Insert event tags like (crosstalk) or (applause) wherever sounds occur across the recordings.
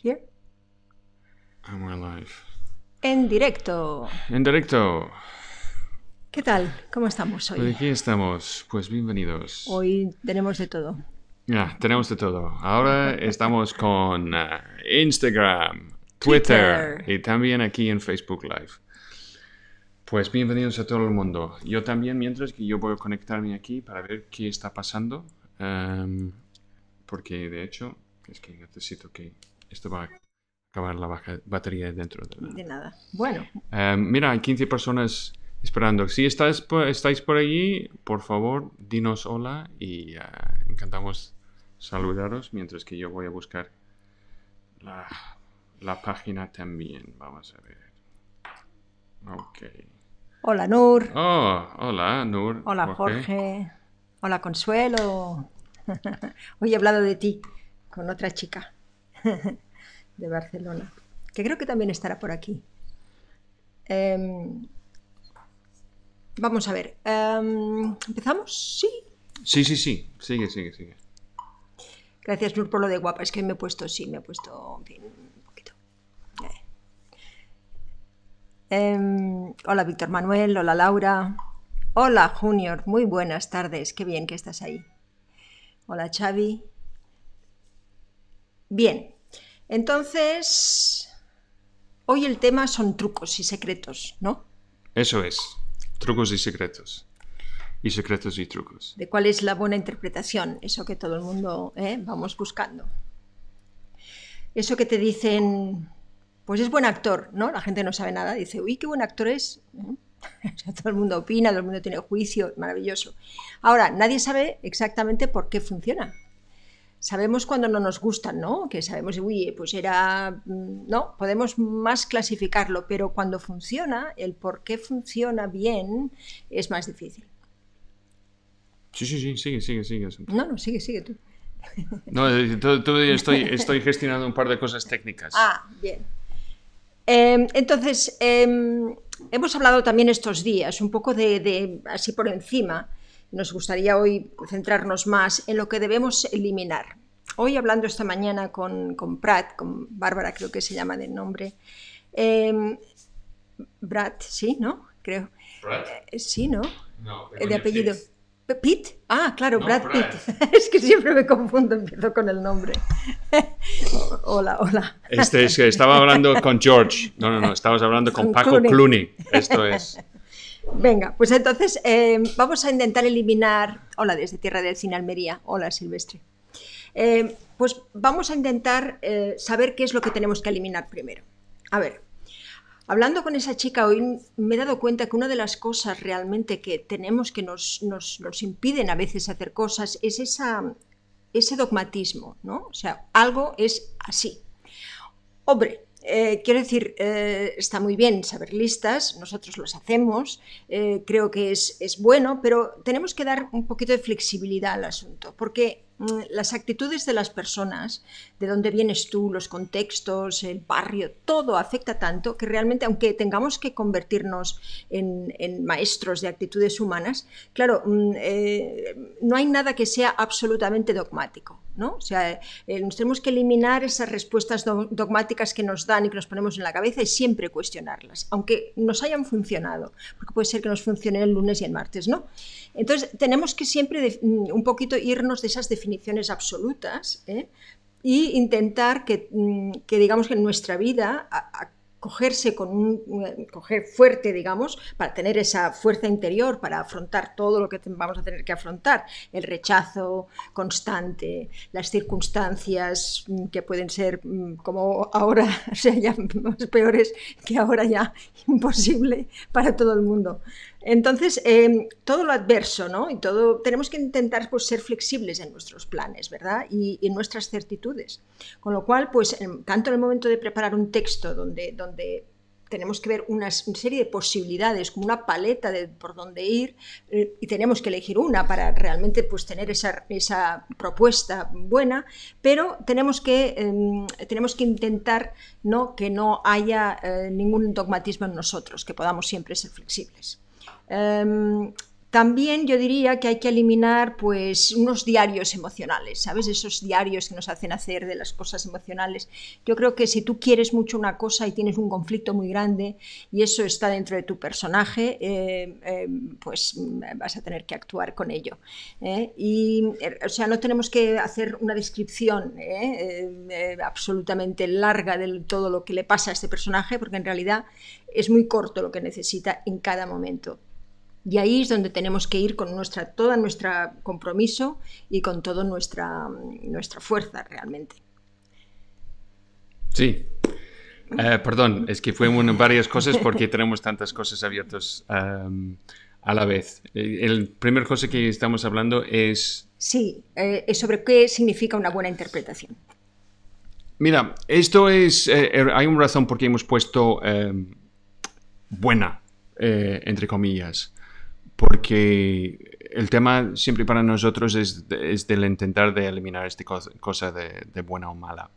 Here. And we're En directo. En directo. ¿Qué tal? ¿Cómo estamos hoy? Pues aquí estamos. Pues bienvenidos. Hoy tenemos de todo. ya tenemos de todo. Ahora estamos con eh, Instagram, Twitter, y también aquí en Facebook Live. Pues bienvenidos a todo el mundo. Yo también, mientras que yo voy a conectarme aquí para ver qué está pasando. Em, porque de hecho, es que necesito que esto va a acabar la batería dentro de nada. Bueno. Em, mira, hay 15 personas esperando. Si estáis por, por allí, por favor, dinos hola y eh, encantamos saludaros mientras que yo voy a buscar la, página también. Vamos a ver. Ok. Hola, Nur. Oh, hola, Nur. Hola, Jorge. Hola, Consuelo. (laughs) Hoy he hablado de ti con otra chica. (laughs) de Barcelona, que creo que también estará por aquí. Em, vamos a ver, em, ¿empezamos? Sí. Sí, sí, sí, sigue, sigue, sigue. Gracias, Nur, por lo de guapa. Es que me he puesto, sí, me he puesto un poquito. Em, hola, Víctor Manuel, hola, Laura. Hola, Junior, muy buenas tardes. Qué bien que estás ahí. Hola, Xavi. Bien, entonces, hoy el tema son trucos y secretos, ¿no? Eso es, trucos y secretos. Y secretos y trucos. De cuál es la buena interpretación, eso que todo el mundo ¿eh? vamos buscando. Eso que te dicen, pues es buen actor, ¿no? La gente no sabe nada, dice, uy, qué buen actor es. (laughs) todo el mundo opina, todo el mundo tiene juicio, maravilloso. Ahora, nadie sabe exactamente por qué funciona sabemos cuando no nos gustan, ¿no? Que sabemos, uy, pues era, mm, no, podemos más clasificarlo, pero cuando funciona, el por qué funciona bien es más difícil. Sí, sí, sí, sigue, sigue, sigue. No, no, sigue, sigue tú. No, eh, estoy, estoy gestionando un par de cosas técnicas. Ah, bien. Em, entonces, em, hemos hablado también estos días, un poco de, de así por encima, nos gustaría hoy centrarnos más en lo que debemos eliminar. Hoy, hablando esta mañana con, con Pratt, con Bárbara, creo que se llama de nombre, Brad, em, sí, ¿no? Creo. Brad. Eh, sí, ¿no? No, eh, de apellido. Pitt. Ah, claro, Brad, Pitt. (laughs) es que siempre me confundo, empiezo con el nombre. (laughs) hola, hola. Este estaba hablando con George. No, no, no, estabas hablando con, Paco Cluny. Clooney. Esto es. (laughs) Venga, pues entonces eh, vamos a intentar eliminar. Hola, desde Tierra del Cine Almería. Hola, Silvestre. Eh, pues vamos a intentar eh, saber qué es lo que tenemos que eliminar primero. A ver, hablando con esa chica hoy me he dado cuenta que una de las cosas realmente que tenemos que nos, impiden a veces hacer cosas es ese dogmatismo, ¿no? O sea, algo es así. Hombre, eh, quiero decir, eh, está muy bien saber listas, nosotros los hacemos, eh, creo que es, bueno, pero tenemos que dar un poquito de flexibilidad al asunto, porque mm, las actitudes de las personas, de dónde vienes tú, los contextos, el barrio, todo afecta tanto que realmente, aunque tengamos que convertirnos en, maestros de actitudes humanas, claro, mm, no hay nada que sea absolutamente dogmático o sea, eh, nos tenemos que eliminar esas respuestas dogmáticas que nos dan y que nos ponemos en la cabeza y siempre cuestionarlas, aunque nos hayan funcionado, porque puede ser que nos funcione el lunes y el martes, ¿no? Entonces, tenemos que siempre mm, un poquito irnos de esas definiciones absolutas, e y intentar mm, que, digamos que en nuestra vida cogerse con un coger fuerte, digamos, para tener esa fuerza interior para afrontar todo lo que vamos a tener que afrontar, el rechazo constante, las circunstancias mm, que pueden ser mm, como ahora, (laughs) o sea, ya más (laughs) peores que ahora ya imposible para todo el mundo. Entonces, em, todo lo adverso, ¿no? Y todo, tenemos que intentar pues, ser flexibles en nuestros planes, ¿verdad? Y, en nuestras certitudes. Con lo cual, pues, tanto en el momento de preparar un texto donde, tenemos que ver una serie de posibilidades, como una paleta de por dónde ir, eh, y tenemos que elegir una para realmente pues, tener esa, propuesta buena, pero em, tenemos que, intentar ¿no? que no haya eh, ningún dogmatismo en nosotros, que podamos siempre ser flexibles. Em, también yo diría que hay que eliminar pues unos diarios emocionales, ¿sabes? Esos diarios que nos hacen hacer de las cosas emocionales. Yo creo que si tú quieres mucho una cosa y tienes un conflicto muy grande y eso está dentro de tu personaje, em, em, pues vas a tener que actuar con ello. ¿eh? Y, eh, o sea, no tenemos que hacer una descripción ¿eh? absolutamente larga de todo lo que le pasa a este personaje, porque en realidad es muy corto lo que necesita en cada momento. Y ahí es donde tenemos que ir con nuestra, todo nuestro compromiso y con toda nuestra, nuestra fuerza realmente. Sí. Eh, perdón, es que fue varias cosas porque (laughs) tenemos tantas cosas abiertas em, a la vez. Eh, el primer cosa que estamos hablando es... Sí, eh, es sobre qué significa una buena interpretación. Mira, esto es... Er, hay una razón por qué hemos puesto em, buena, entre comillas porque el tema siempre para nosotros es, del intentar de eliminar esta cosa, de, buena o mala.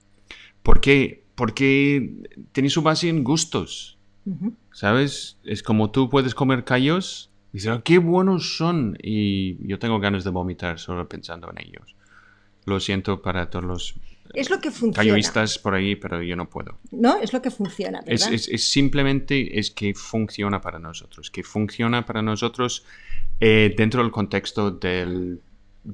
¿Por qué? Porque tiene su base en gustos, ¿sabes? Es como tú puedes comer callos y decir ah, qué buenos son. Y yo tengo ganas de vomitar solo pensando en ellos. Lo siento para todos los es lo que funciona. Hay por ahí, pero yo no puedo. No, es lo que funciona. Es, simplemente es que funciona para nosotros, que funciona para nosotros eh, dentro del contexto de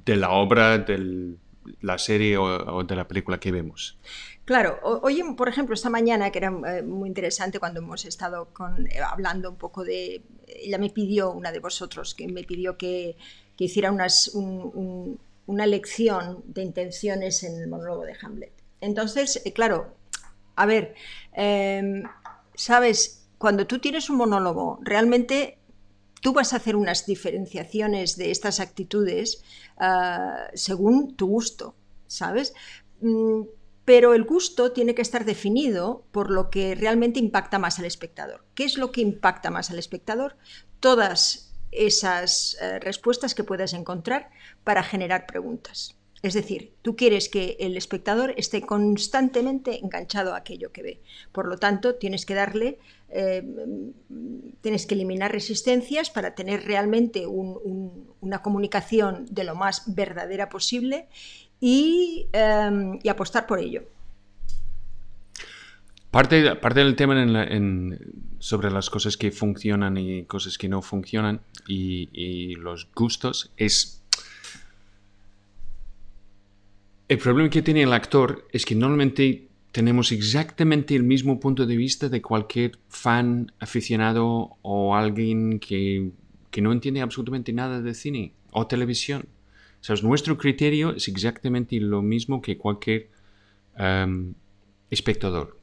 la obra, de la serie o, de la película que vemos. Claro, hoy, por ejemplo, esta mañana, que era eh, muy interesante cuando hemos estado eh, hablando un poco de. Ella me pidió, una de vosotros, que me pidió que, hiciera unas, un, una lección de intenciones en el monólogo de Hamlet. Entonces, eh, claro, a ver, em, sabes, cuando tú tienes un monólogo, realmente tú vas a hacer unas diferenciaciones de estas actitudes ah, según tu gusto, ¿sabes? Mm, pero el gusto tiene que estar definido por lo que realmente impacta más al espectador. ¿Qué es lo que impacta más al espectador? Todas esas eh, respuestas que puedas encontrar para generar preguntas. Es decir, tú quieres que el espectador esté constantemente enganchado a aquello que ve. Por lo tanto, tienes que darle, eh, tienes que eliminar resistencias para tener realmente una comunicación de lo más verdadera posible y eh, apostar por ello. Parte, del tema sobre las cosas que funcionan y cosas que no funcionan y, los gustos es... El problema que tiene el actor es que normalmente tenemos exactamente el mismo punto de vista de cualquier fan aficionado o alguien que, no entiende absolutamente nada de cine o televisión. O sea, nuestro criterio es exactamente lo mismo que cualquier em, espectador.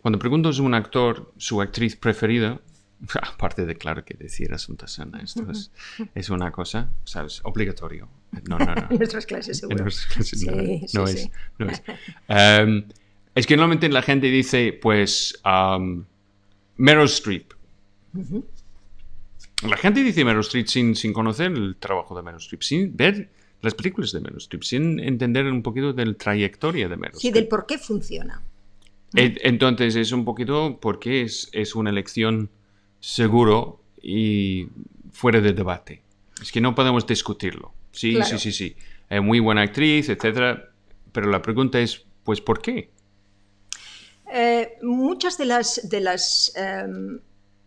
Cuando preguntas a un actor su actriz preferida, (laughs) aparte de claro que decir Asunta Sana, esto es, (laughs) una cosa, ¿sabes? Obligatorio. No, no, no. (laughs) en nuestras clases, seguro. no, es, no, em, es. que normalmente la gente dice, pues, Meryl Streep. La gente dice Meryl Streep sin, sin conocer el trabajo de Meryl Streep, sin ver las películas de Meryl Streep, sin entender un poquito de la trayectoria de Meryl Streep. Sí, del por qué funciona. Mm. Entonces es un poquito porque es, una elección seguro y fuera de debate. Es que no podemos discutirlo. Sí, sí, sí, sí. Es eh, muy buena actriz, etcétera. Pero la pregunta es, pues, ¿por qué? Eh, muchas de las, de las em,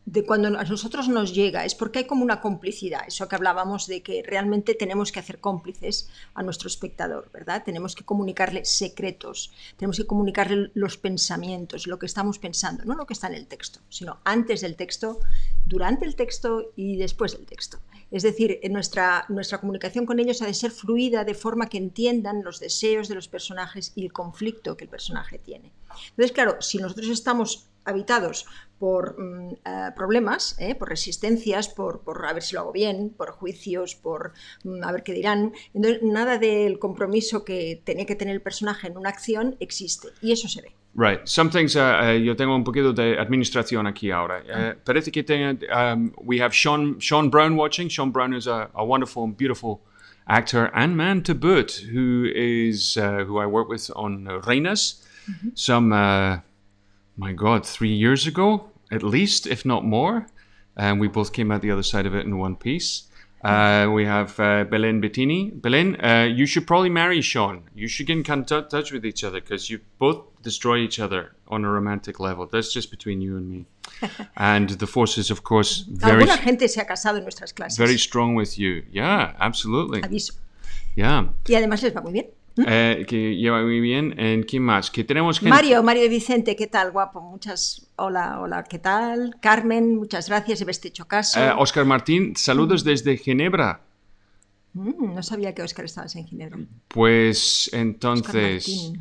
de cuando a nosotros nos llega, es porque hay como una complicidad, eso que hablábamos de que realmente tenemos que hacer cómplices a nuestro espectador, ¿verdad? Tenemos que comunicarle secretos, tenemos que comunicarle los pensamientos, lo que estamos pensando, no lo que está en el texto, sino antes del texto, durante el texto y después del texto. Es decir, nuestra, nuestra comunicación con ellos ha de ser fluida de forma que entiendan los deseos de los personajes y el conflicto que el personaje tiene. Entonces, claro, si nosotros estamos habitados por mm, eh, problemas, ¿eh? por resistencias, por, por, a ver si lo hago bien, por juicios, por mm, a ver qué dirán. nada del compromiso que tenía que tener el personaje en una acción existe y eso se ve. Right. Some things, uh, uh, yo tengo un poquito de administración aquí ahora. Ah. Eh, parece que tengo, um, we have Sean, Sean Brown watching. Sean Brown is a, a wonderful beautiful actor and man to boot, who is uh, who I work with on Reinas, mm-hmm. some my God, three years ago, at least, if not more. And we both came out the other side of it in one piece. Uh, we have uh, Belen Bettini. Belen, uh, you should probably marry Sean. You should get in contact touch with each other because you both destroy each other on a romantic level. That's just between you and me. (laughs) and the force is, of course, very, gente se ha casado en nuestras clases. very strong with you. Yeah, absolutely. Aviso. Yeah. Y además les va muy bien. Eh, que lleva muy bien. en eh, ¿Quién más? Que tenemos Mario, Mario Vicente, ¿qué tal? Guapo, muchas. Hola, hola, ¿qué tal? Carmen, muchas gracias, si bestecho hecho caso. Oscar eh, Martín, saludos mm. desde Ginebra. Mm, no sabía que Oscar estabas en Ginebra. Pues entonces.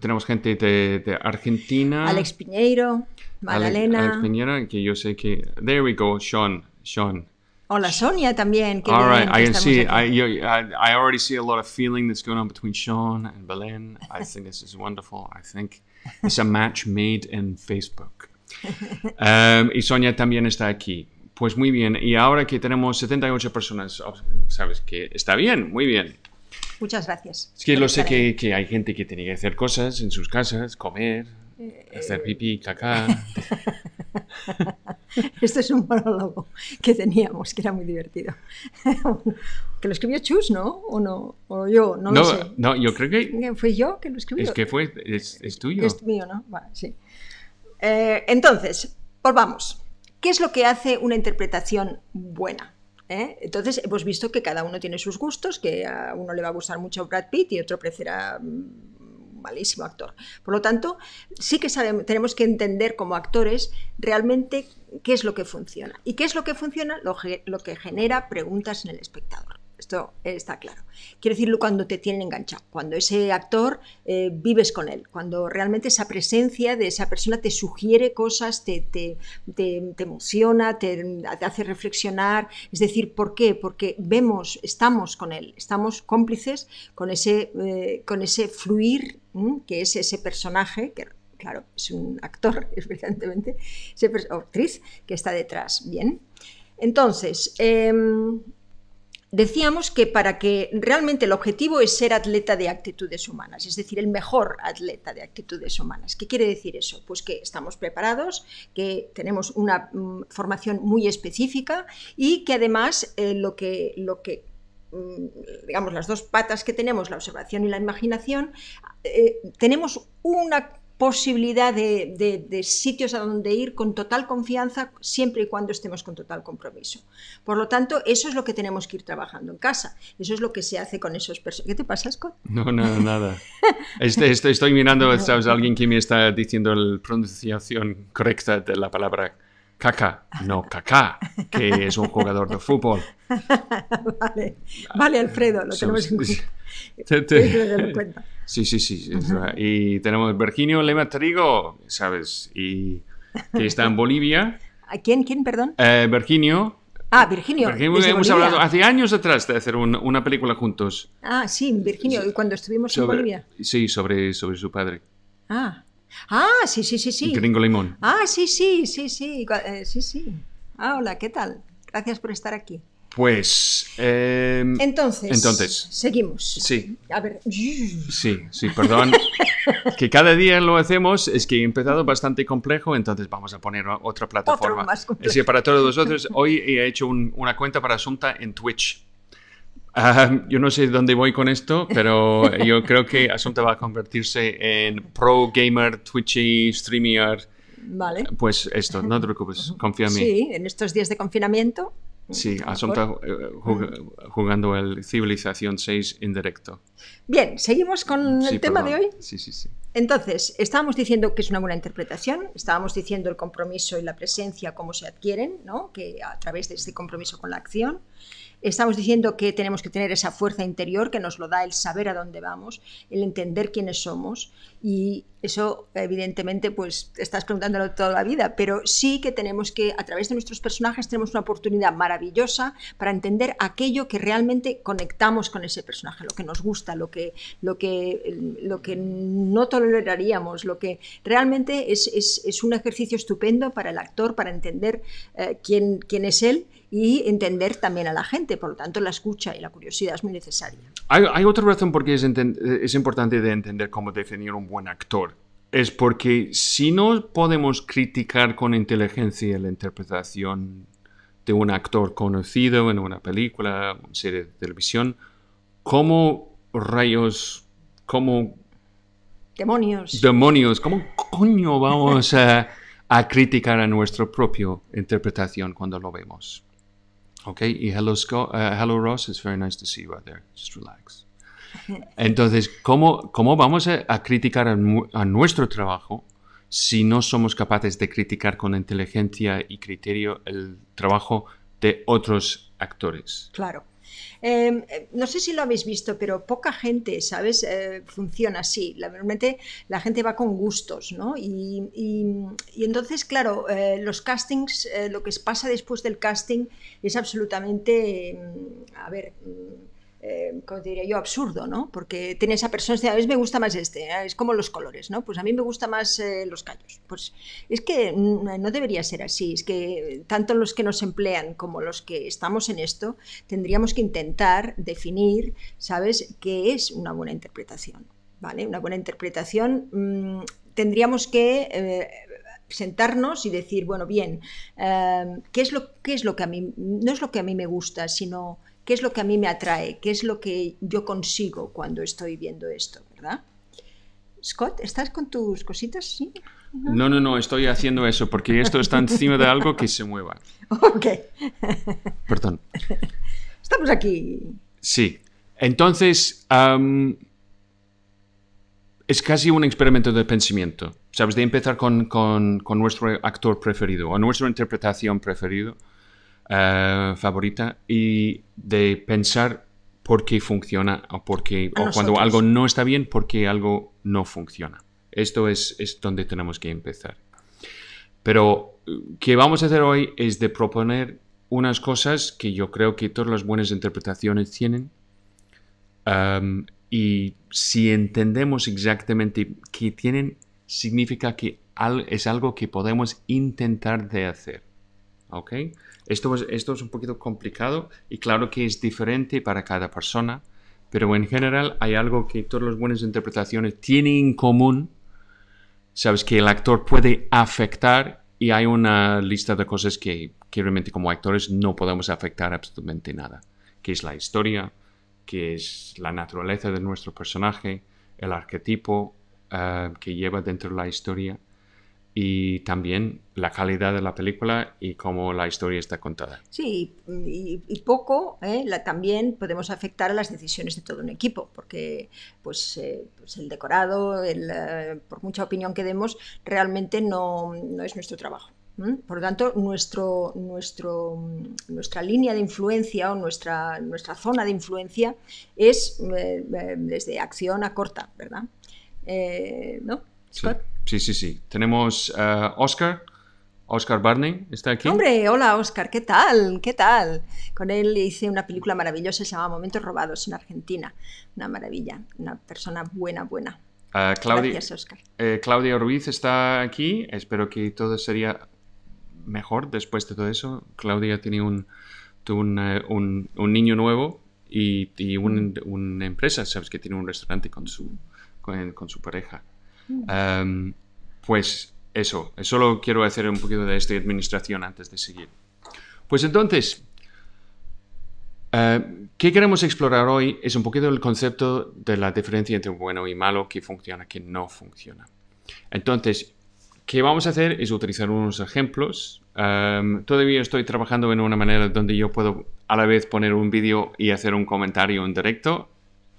tenemos gente de, Argentina. Alex Piñeiro, Magdalena. Alex, Piñeiro, que yo sé que. There we go, Sean. Sean. Hola, Sonia también. All right, I can I, already see a lot of feeling that's going on between Sean and Belen. I think this is wonderful. I think it's a match made in Facebook. (laughs) Um, y Sonia también está aquí. Pues muy bien. Y ahora que tenemos 78 personas, oh, sabes que está bien, muy bien. Muchas gracias. Es que lo sé que, que, hay gente que tiene que hacer cosas en sus casas, comer, eh, hacer pipí, caca. Eh. (laughs) (laughs) Este es un monólogo que teníamos, que era muy divertido. (laughs) que lo escribió Chus, ¿no? ¿O no? o no yo? No, lo sé. No, yo creo que... Fue yo que lo escribió. Es que fue... Es, tuyo. Es mío, ¿no? Vale, sí. Eh, entonces, volvamos. ¿Qué es lo que hace una interpretación buena? ¿Eh? Entonces hemos visto que cada uno tiene sus gustos, que a uno le va a gustar mucho Brad Pitt y otro prefiera mm, malísimo actor. Por lo tanto, sí que sabemos, tenemos que entender como actores realmente qué es lo que funciona. ¿Y qué es lo que funciona? lo que genera preguntas en el espectador. Esto eh, está claro. Quiero decirlo cuando te tienen enganchado, cuando ese actor eh, vives con él, cuando realmente esa presencia de esa persona te sugiere cosas, te, emociona, te, hace reflexionar. Es decir, ¿por qué? Porque vemos, estamos con él, estamos cómplices con ese, eh, con ese fluir que es ese personaje que claro, es un actor, (laughs) evidentemente, o actriz que está detrás. Bien. Entonces, em, decíamos que para que realmente el objetivo es ser atleta de actitudes humanas, es decir, el mejor atleta de actitudes humanas. ¿Qué quiere decir eso? Pues que estamos preparados, que tenemos una mm, formación muy específica y que además eh, lo que, lo que mm, digamos las dos patas que tenemos, la observación y la imaginación, eh, tenemos una posibilidad de, sitios a donde ir con total confianza siempre y cuando estemos con total compromiso. Por lo tanto, eso es lo que tenemos que ir trabajando en casa. Eso es lo que se hace con esos personas. ¿Qué te pasa, Scott? No, nada, nada. Este, estoy, estoy mirando, ¿sabes? Alguien que me está diciendo la pronunciación correcta de la palabra Caca, no caca, que es un jugador de fútbol. (laughs) vale, vale Alfredo, lo tenemos sí, en (laughs) cuenta. Sí, sí, sí. Y tenemos Virginio Lema Trigo, ¿sabes? Y que está en Bolivia. ¿A quién, quién, perdón? Eh, Virginio. Ah, Virginio. hemos hablado hace años atrás de hacer una película juntos. Ah, sí, Virginio, cuando estuvimos en Bolivia. Sí, sobre, sobre su padre. Ah, Ah, sí, sí, sí, sí. Gringo Limón. Ah, sí, sí, sí, sí, eh, sí, sí. Ah, hola, ¿qué tal? Gracias por estar aquí. Pues. Em, entonces. Seguimos. Sí. A ver. Sí, sí, perdón. (laughs) que cada día lo hacemos, es que he empezado bastante complejo, entonces vamos a poner otra plataforma. Otro más Es para todos vosotros, hoy he hecho una cuenta para Asunta en Twitch. Ah, yo no sé dónde voy con esto, pero (laughs) yo creo que Asunta va a convertirse en pro gamer, twitchy, streamer. Vale. Pues esto, no te preocupes, confía en mí. Sí, en estos días de confinamiento. Sí, Asunta eh, jugando el Civilización 6 en directo. Bien, seguimos con el tema de hoy. Sí, sí, sí. Entonces, estábamos diciendo que es una buena interpretación, estábamos diciendo el compromiso y la presencia, cómo se adquieren, ¿no? que a través de este compromiso con la acción. Estamos diciendo que tenemos que tener esa fuerza interior que nos lo da el saber a dónde vamos, el entender quiénes somos y eso evidentemente pues estás preguntándolo toda la vida, pero sí que tenemos que a través de nuestros personajes tenemos una oportunidad maravillosa para entender aquello que realmente conectamos con ese personaje, lo que nos gusta, lo que lo que lo que no toleraríamos, lo que realmente es, un ejercicio estupendo para el actor para entender eh, quién, quién es él y entender también a la gente. Por lo tanto, la escucha y la curiosidad es muy necesaria. Hay, otra razón por qué es, eh, es importante entender cómo definir un buen actor. Es porque si no podemos criticar con inteligencia la interpretación de un actor conocido en una película, una serie de televisión, ¿cómo rayos, cómo... Demonios. Demonios, ¿cómo coño vamos a, a criticar a nuestra propia interpretación cuando lo vemos? Okay, y hello, eh, hello Ross, it's very nice to see you out there. Just relax. (laughs) Entonces, ¿cómo, cómo vamos a, criticar a, nuestro trabajo si no somos capaces de criticar con inteligencia y criterio el trabajo de otros actores? Claro. Em, eh, no sé si lo habéis visto, pero poca gente, ¿sabes? Eh, funciona así. Normalmente la gente va con gustos, ¿no? Y, entonces, claro, eh, los castings, lo que pasa después del casting es absolutamente, em, a ver, eh, como diría yo, absurdo, ¿no? Porque tiene esa persona, a veces me gusta más este, eh, es como los colores, ¿no? Pues a mí me gusta más eh, los callos. Pues es que no debería ser así, es que tanto los que nos emplean como los que estamos en esto, tendríamos que intentar definir, ¿sabes?, qué es una buena interpretación, ¿vale? Una buena interpretación mm, tendríamos que sentarnos y decir, bueno, bien, ¿qué, es lo, ¿qué es lo que a mí, no es lo que a mí me gusta, sino qué es lo que a mí me atrae, qué es lo que yo consigo cuando estoy viendo esto, ¿verdad? Scott, ¿estás con tus cositas? No, no, no, estoy haciendo eso porque esto está encima de algo que se mueva. (laughs) Ok. Perdón. Estamos aquí. Sí. Entonces, es casi un experimento de pensamiento. ¿Sabes? De empezar con, con nuestro actor preferido o nuestra interpretación preferida eh, favorita y de pensar por qué funciona o, por qué, o cuando algo no está bien, porque algo no funciona. Esto es, es donde tenemos que empezar. Pero eh, que vamos a hacer hoy es de proponer unas cosas que yo creo que todas las buenas interpretaciones tienen. Um, y si entendemos exactamente qué tienen, significa que es algo que podemos intentar de hacer. ¿Ok? Esto es, un poquito complicado y claro que es diferente para cada persona, pero en general hay algo que todas las buenas interpretaciones tienen en común. Sabes que el actor puede afectar y hay una lista de cosas que, que realmente como actores no podemos afectar absolutamente nada, que es la historia, que es la naturaleza de nuestro personaje, el arquetipo eh, que lleva dentro de la historia y también la calidad de la película y cómo la historia está contada. Sí, y, poco ¿eh? también podemos afectar a las decisiones de todo un equipo, porque pues, eh, pues el decorado, el, eh, por mucha opinión que demos, realmente no, es nuestro trabajo. Por lo tanto, nuestro, nuestro, nuestra línea de influencia o nuestra, nuestra zona de influencia es desde acción a corta, ¿verdad? ¿No, Scott? Sí, sí, sí. Tenemos a eh, Oscar, Oscar Barney, ¿está aquí? Hombre, hola Oscar, ¿qué tal? ¿Qué tal? Con él hice una película maravillosa, se llama Momentos Robados en Argentina. Una maravilla, una persona buena, buena. Eh, Claudia, Gracias, Oscar. Eh, Claudia Ruiz está aquí, espero que todo sería mejor después de todo eso. Claudia tiene un, un, un, un, niño nuevo y, y una empresa, sabes que tiene un restaurante con su, con, con su pareja. Em, pues eso, solo quiero hacer un poquito de esta administración antes de seguir. Pues entonces, eh, ¿qué queremos explorar hoy? Es un poquito el concepto de la diferencia entre bueno y malo, qué funciona, qué no funciona. Entonces, ¿qué vamos a hacer? Es utilizar unos ejemplos. Em, todavía estoy trabajando en una manera donde yo puedo a la vez poner un vídeo y hacer un comentario en directo.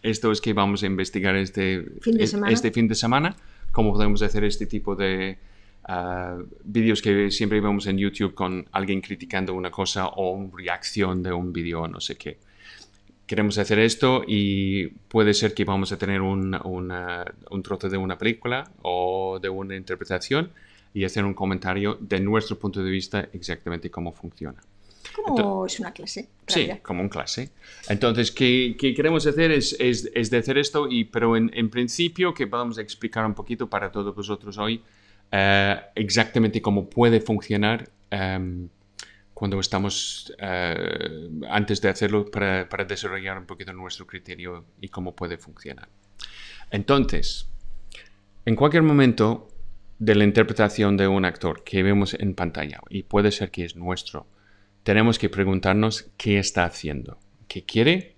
Esto es que vamos a investigar este Este fin de semana cómo podemos hacer este tipo de ah, vídeos que siempre vemos en YouTube con alguien criticando una cosa o una reacción de un vídeo o no sé qué. Queremos hacer esto y puede ser que vamos a tener un, una, un trozo de una película o de una interpretación y hacer un comentario de nuestro punto de vista exactamente cómo funciona. Como es una clase. Sí, como un clase. Entonces, ¿qué, queremos hacer es, es, hacer esto, y, pero en, principio que vamos a explicar un poquito para todos vosotros hoy eh, exactamente cómo puede funcionar em, cuando estamos, eh, antes de hacerlo, para, para desarrollar un poquito nuestro criterio y cómo puede funcionar. Entonces, en cualquier momento de la interpretación de un actor que vemos en pantalla, y puede ser que es nuestro, tenemos que preguntarnos qué está haciendo, qué quiere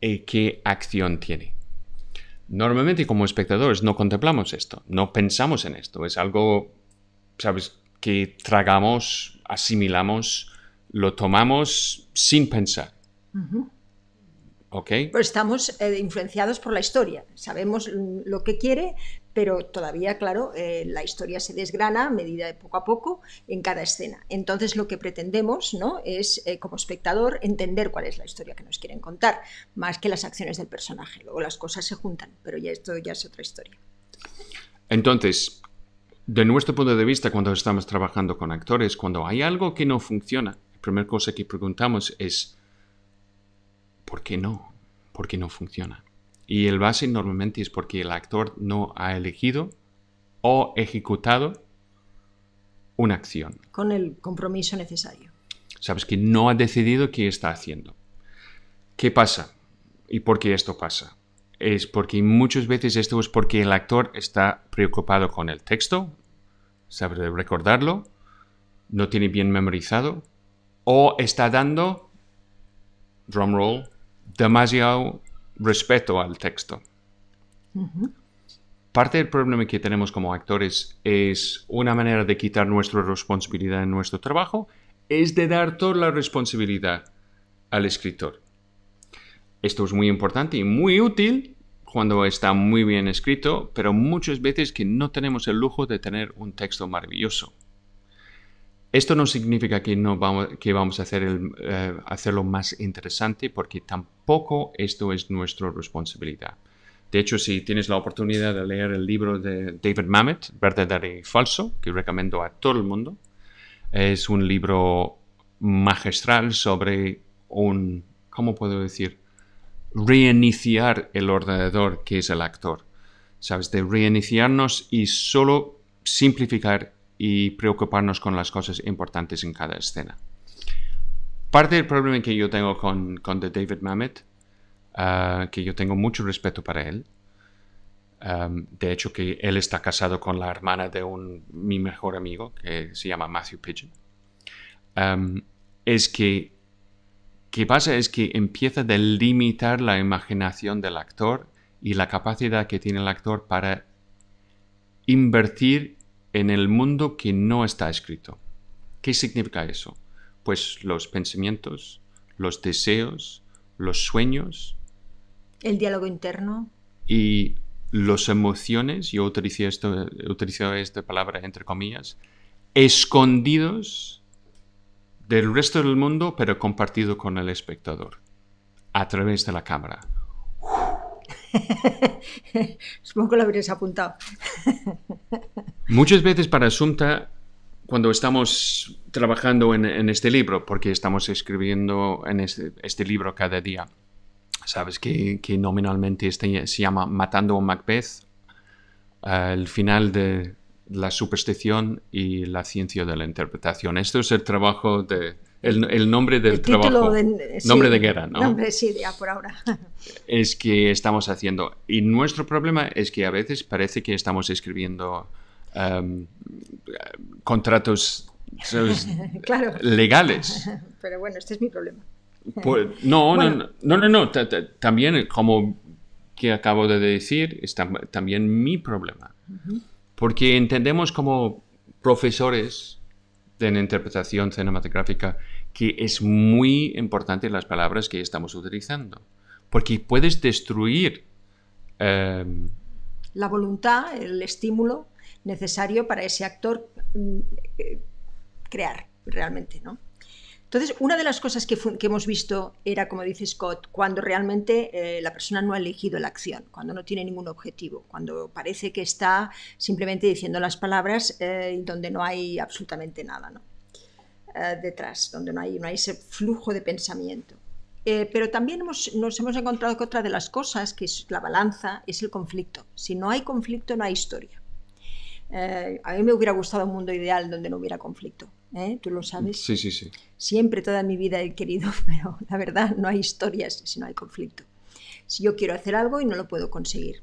y qué acción tiene. Normalmente como espectadores no contemplamos esto, no pensamos en esto, es algo, ¿sabes?, que tragamos, asimilamos, lo tomamos sin pensar. Pero estamos eh, influenciados por la historia, sabemos lo que quiere, pero todavía, claro, eh, la historia se desgrana a medida de poco a poco en cada escena. Entonces, lo que pretendemos ¿no? es, eh, como espectador, entender cuál es la historia que nos quieren contar, más que las acciones del personaje. Luego las cosas se juntan, pero ya esto ya es otra historia. Entonces, de nuestro punto de vista, cuando estamos trabajando con actores, cuando hay algo que no funciona, la primera cosa que preguntamos es, ¿por qué no? ¿Por qué no funciona? Y el base normalmente es porque el actor no ha elegido o ejecutado una acción. Con el compromiso necesario. Sabes que no ha decidido qué está haciendo. ¿Qué pasa? ¿Y por qué esto pasa? Es porque muchas veces esto es porque el actor está preocupado con el texto, sabe recordarlo, no tiene bien memorizado, o está dando, roll, demasiado respeto al texto. Parte del problema que tenemos como actores es una manera de quitar nuestra responsabilidad en nuestro trabajo, es de dar toda la responsabilidad al escritor. Esto es muy importante y muy útil cuando está muy bien escrito, pero muchas veces que no tenemos el lujo de tener un texto maravilloso. Esto no significa que, no vamos, que vamos a hacer el, eh, hacerlo más interesante porque tampoco esto es nuestra responsabilidad. De hecho, si tienes la oportunidad de leer el libro de David Mamet, Verdadero y Falso, que recomiendo a todo el mundo, es un libro magistral sobre un, ¿cómo puedo decir? Reiniciar el ordenador que es el actor. ¿Sabes? De reiniciarnos y solo simplificar y preocuparnos con las cosas importantes en cada escena. Parte del problema que yo tengo con, con The David Mamet, ah, que yo tengo mucho respeto para él, de hecho que él está casado con la hermana de un, mi mejor amigo, que se llama Matthew Pigeon, es que que pasa es que empieza a delimitar la imaginación del actor y la capacidad que tiene el actor para invertir en el mundo que no está escrito. ¿Qué significa eso? Pues los pensamientos, los deseos, los sueños. El diálogo interno. Y las emociones, yo utilicé, esto, utilicé esta palabra entre comillas, escondidos del resto del mundo, pero compartido con el espectador, a través de la cámara. (laughs) Supongo que lo habréis apuntado. Muchas veces para Asunta, cuando estamos trabajando en, este libro, porque estamos escribiendo en este, este libro cada día, sabes que, nominalmente este se llama Matando a Macbeth, el final de la superstición y la ciencia de la interpretación. Esto es el trabajo de, el, nombre del trabajo. nombre de guerra, ¿no? Nombre, sí, por ahora. (laughs) Es que estamos haciendo. Y nuestro problema es que a veces parece que estamos escribiendo em, contratos (laughs) claro. legales. (laughs) Pero bueno, este es mi problema. Pues, no, no, no, no, también como que acabo de decir, es también mi problema. Porque entendemos como profesores de interpretación cinematográfica que es muy importante las palabras que estamos utilizando, porque puedes destruir... Em, la voluntad, el estímulo necesario para ese actor mm, eh, crear realmente, ¿no? Entonces, una de las cosas que, hemos visto era, como dice Scott, cuando realmente eh, la persona no ha elegido la acción, cuando no tiene ningún objetivo, cuando parece que está simplemente diciendo las palabras eh, donde no hay absolutamente nada. ¿no? Eh, detrás, donde no hay, no ese flujo de pensamiento. Eh, pero también nos hemos encontrado que otra de las cosas, que es la balanza, es el conflicto. Si no hay conflicto, no hay historia. Eh, a mí me hubiera gustado un mundo ideal donde no hubiera conflicto. ¿Tú lo sabes? Sí, sí, sí. Siempre, toda mi vida he querido, (laughs) pero la verdad, no hay historias si no hay conflicto. Si yo quiero hacer algo y no lo puedo conseguir.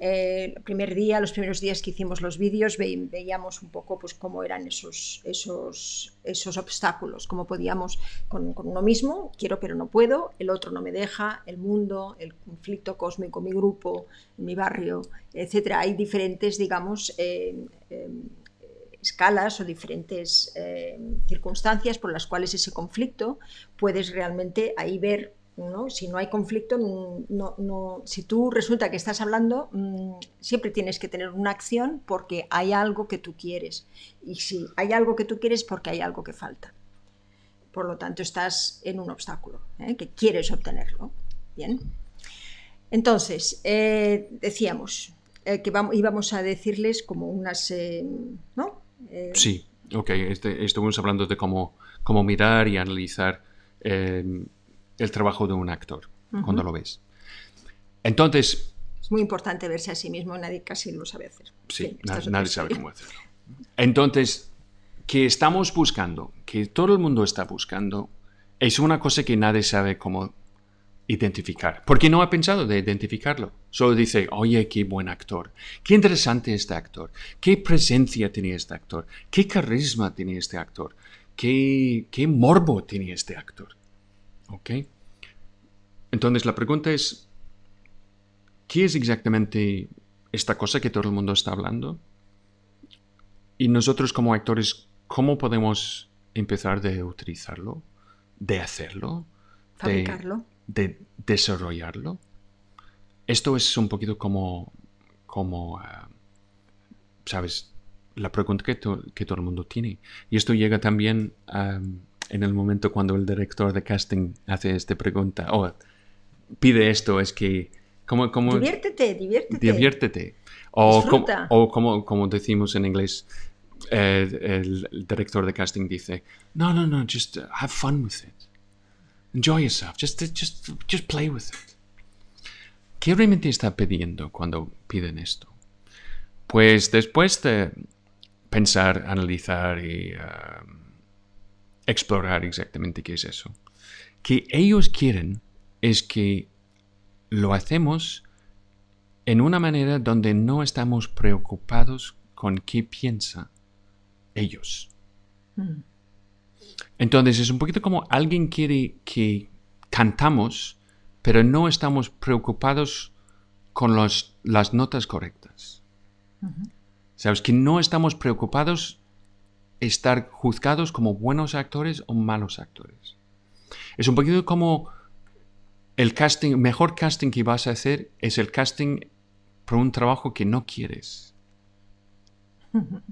Eh, el primer día, los primeros días que hicimos los vídeos, veíamos un poco pues, cómo eran esos, esos, esos obstáculos, cómo podíamos con, uno mismo, quiero pero no puedo, el otro no me deja, el mundo, el conflicto cósmico, mi grupo, mi barrio, etc. Hay diferentes, digamos, eh, eh, escalas o diferentes circunstancias por las cuales ese conflicto puedes realmente ahí ver si no hay conflicto, no, si tú resulta que estás hablando, mm, siempre tienes que tener una acción porque hay algo que tú quieres. Y si hay algo que tú quieres, porque hay algo que falta. Por lo tanto, estás en un obstáculo, ¿eh? que quieres obtenerlo. Bien. Entonces, eh, decíamos eh, que íbamos a decirles como unas. ¿No? sí, ok. Este, estuvimos hablando de cómo, cómo mirar y analizar el trabajo de un actor cuando lo ves. Entonces... Es muy importante verse a sí mismo, nadie casi lo sabe hacer. Sí, nadie sabe cómo hacerlo. Entonces, que estamos buscando, que todo el mundo está buscando, es una cosa que nadie sabe cómo identificar. Porque no ha pensado de identificarlo. Solo dice, oye, qué buen actor, qué interesante este actor, qué presencia tenía este actor, qué carisma tenía este actor, qué, qué morbo tenía este actor. ¿Ok? Entonces la pregunta es, ¿qué es exactamente esta cosa que todo el mundo está hablando? Y nosotros como actores, ¿cómo podemos empezar de utilizarlo, de hacerlo, Fabricarlo. De, desarrollarlo? Esto es un poquito como, como ah, ¿sabes? La pregunta que, todo el mundo tiene. Y esto llega también a ah, en el momento cuando el director de casting hace esta pregunta o pide esto, es que... como diviértete, diviértete. O, como, o como, como decimos en inglés, eh, el, director de casting dice, no, no, no, just uh, have fun with it. Enjoy yourself, just, uh, just, just play with it. ¿Qué realmente está pidiendo cuando piden esto? Pues después de pensar, analizar y... Um, explorar exactamente qué es eso. Que ellos quieren es que lo hacemos en una manera donde no estamos preocupados con qué piensa ellos. Hmm. Entonces es un poquito como alguien quiere que cantamos, pero no estamos preocupados con las notas correctas. Sabes que no estamos preocupados estar juzgados como buenos actores o malos actores. Es un poquito como el casting, mejor casting que vas a hacer es el casting por un trabajo que no quieres. (laughs)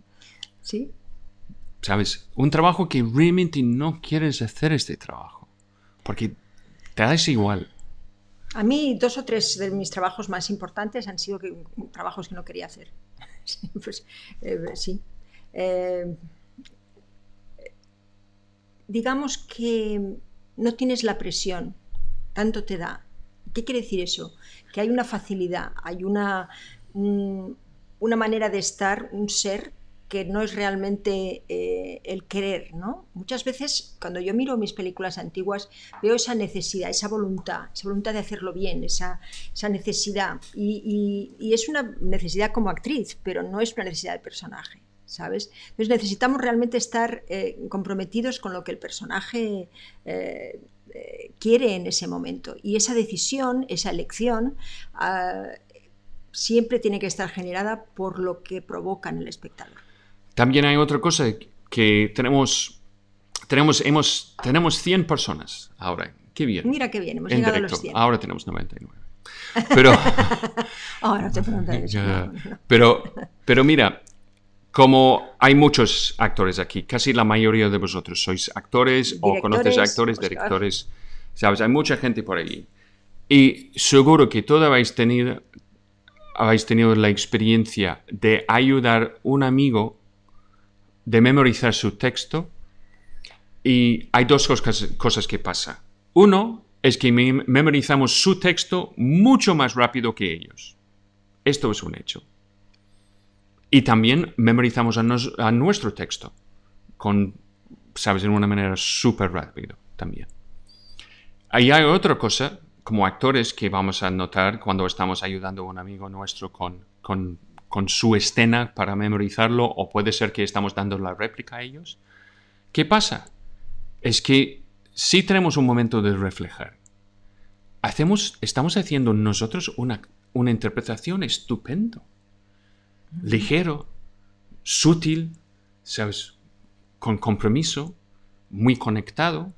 Sí. ¿Sabes? Un trabajo que realmente no quieres hacer este trabajo. Porque te das igual. A mí dos o tres de mis trabajos más importantes han sido que, trabajos que no quería hacer. (laughs) sí. Pues, eh, eh, digamos que no tienes la presión, tanto te da. ¿Qué quiere decir eso? Que hay una facilidad, hay una, mm, una manera de estar, un ser que no es realmente eh, el querer, ¿no? Muchas veces cuando yo miro mis películas antiguas veo esa necesidad, esa voluntad, esa voluntad de hacerlo bien, esa, necesidad. Y, y es una necesidad como actriz, pero no es una necesidad de personaje. ¿sabes? Entonces necesitamos realmente estar eh, comprometidos con lo que el personaje eh, eh, quiere en ese momento. Y esa decisión, esa elección, ah, siempre tiene que estar generada por lo que provoca en el espectador. También hay otra cosa que tenemos, tenemos, hemos, tenemos 100 personas ahora. Qué bien. Mira qué bien, hemos llegado los Ahora tenemos 99. Pero... (laughs) ahora te preguntaré (laughs) Pero, pero mira, como hay muchos actores aquí, casi la mayoría de vosotros sois actores o conoces actores, directores, sabes, hay mucha gente por allí. Y seguro que todos habéis tenido, la experiencia de ayudar a un amigo de memorizar su texto. Y hay dos cosas, cosas que pasa. Uno es que memorizamos su texto mucho más rápido que ellos. Esto es un hecho. Y también memorizamos a, nuestro texto, con, sabes, de una manera súper rápida también. Ahí hay otra cosa, como actores, que vamos a notar cuando estamos ayudando a un amigo nuestro con, su escena para memorizarlo, o puede ser que estamos dando la réplica a ellos. ¿Qué pasa? Es que si tenemos un momento de reflejar. Hacemos, estamos haciendo nosotros una, una interpretación estupendo ligero, sutil, ¿sabes? Con compromiso, muy conectado.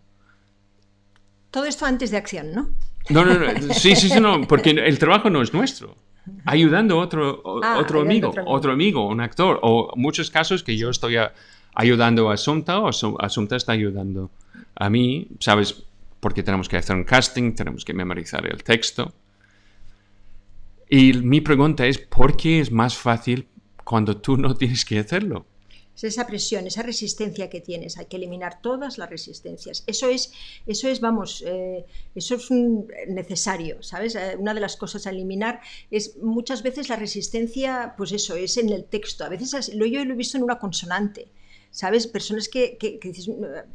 Todo esto antes de acción, ¿no? No, no, no. Sí, sí, sí, no, porque el trabajo no es nuestro. Ayudando a otro, ah, otro amigo, otro. amigo, un actor, o muchos casos que yo estoy ayudando a Asunta o Asunta está ayudando a mí, ¿sabes? Porque tenemos que hacer un casting, tenemos que memorizar el texto, y mi pregunta es, ¿por qué es más fácil cuando tú no tienes que hacerlo? Es esa presión, esa resistencia que tienes, hay que eliminar todas las resistencias. Eso es, eso es, vamos, eh, eso es un necesario, ¿sabes? Eh, una de las cosas a eliminar es muchas veces la resistencia, pues eso, es en el texto. A veces lo yo lo he visto en una consonante. ¿Sabes? Personas que, que, que dices,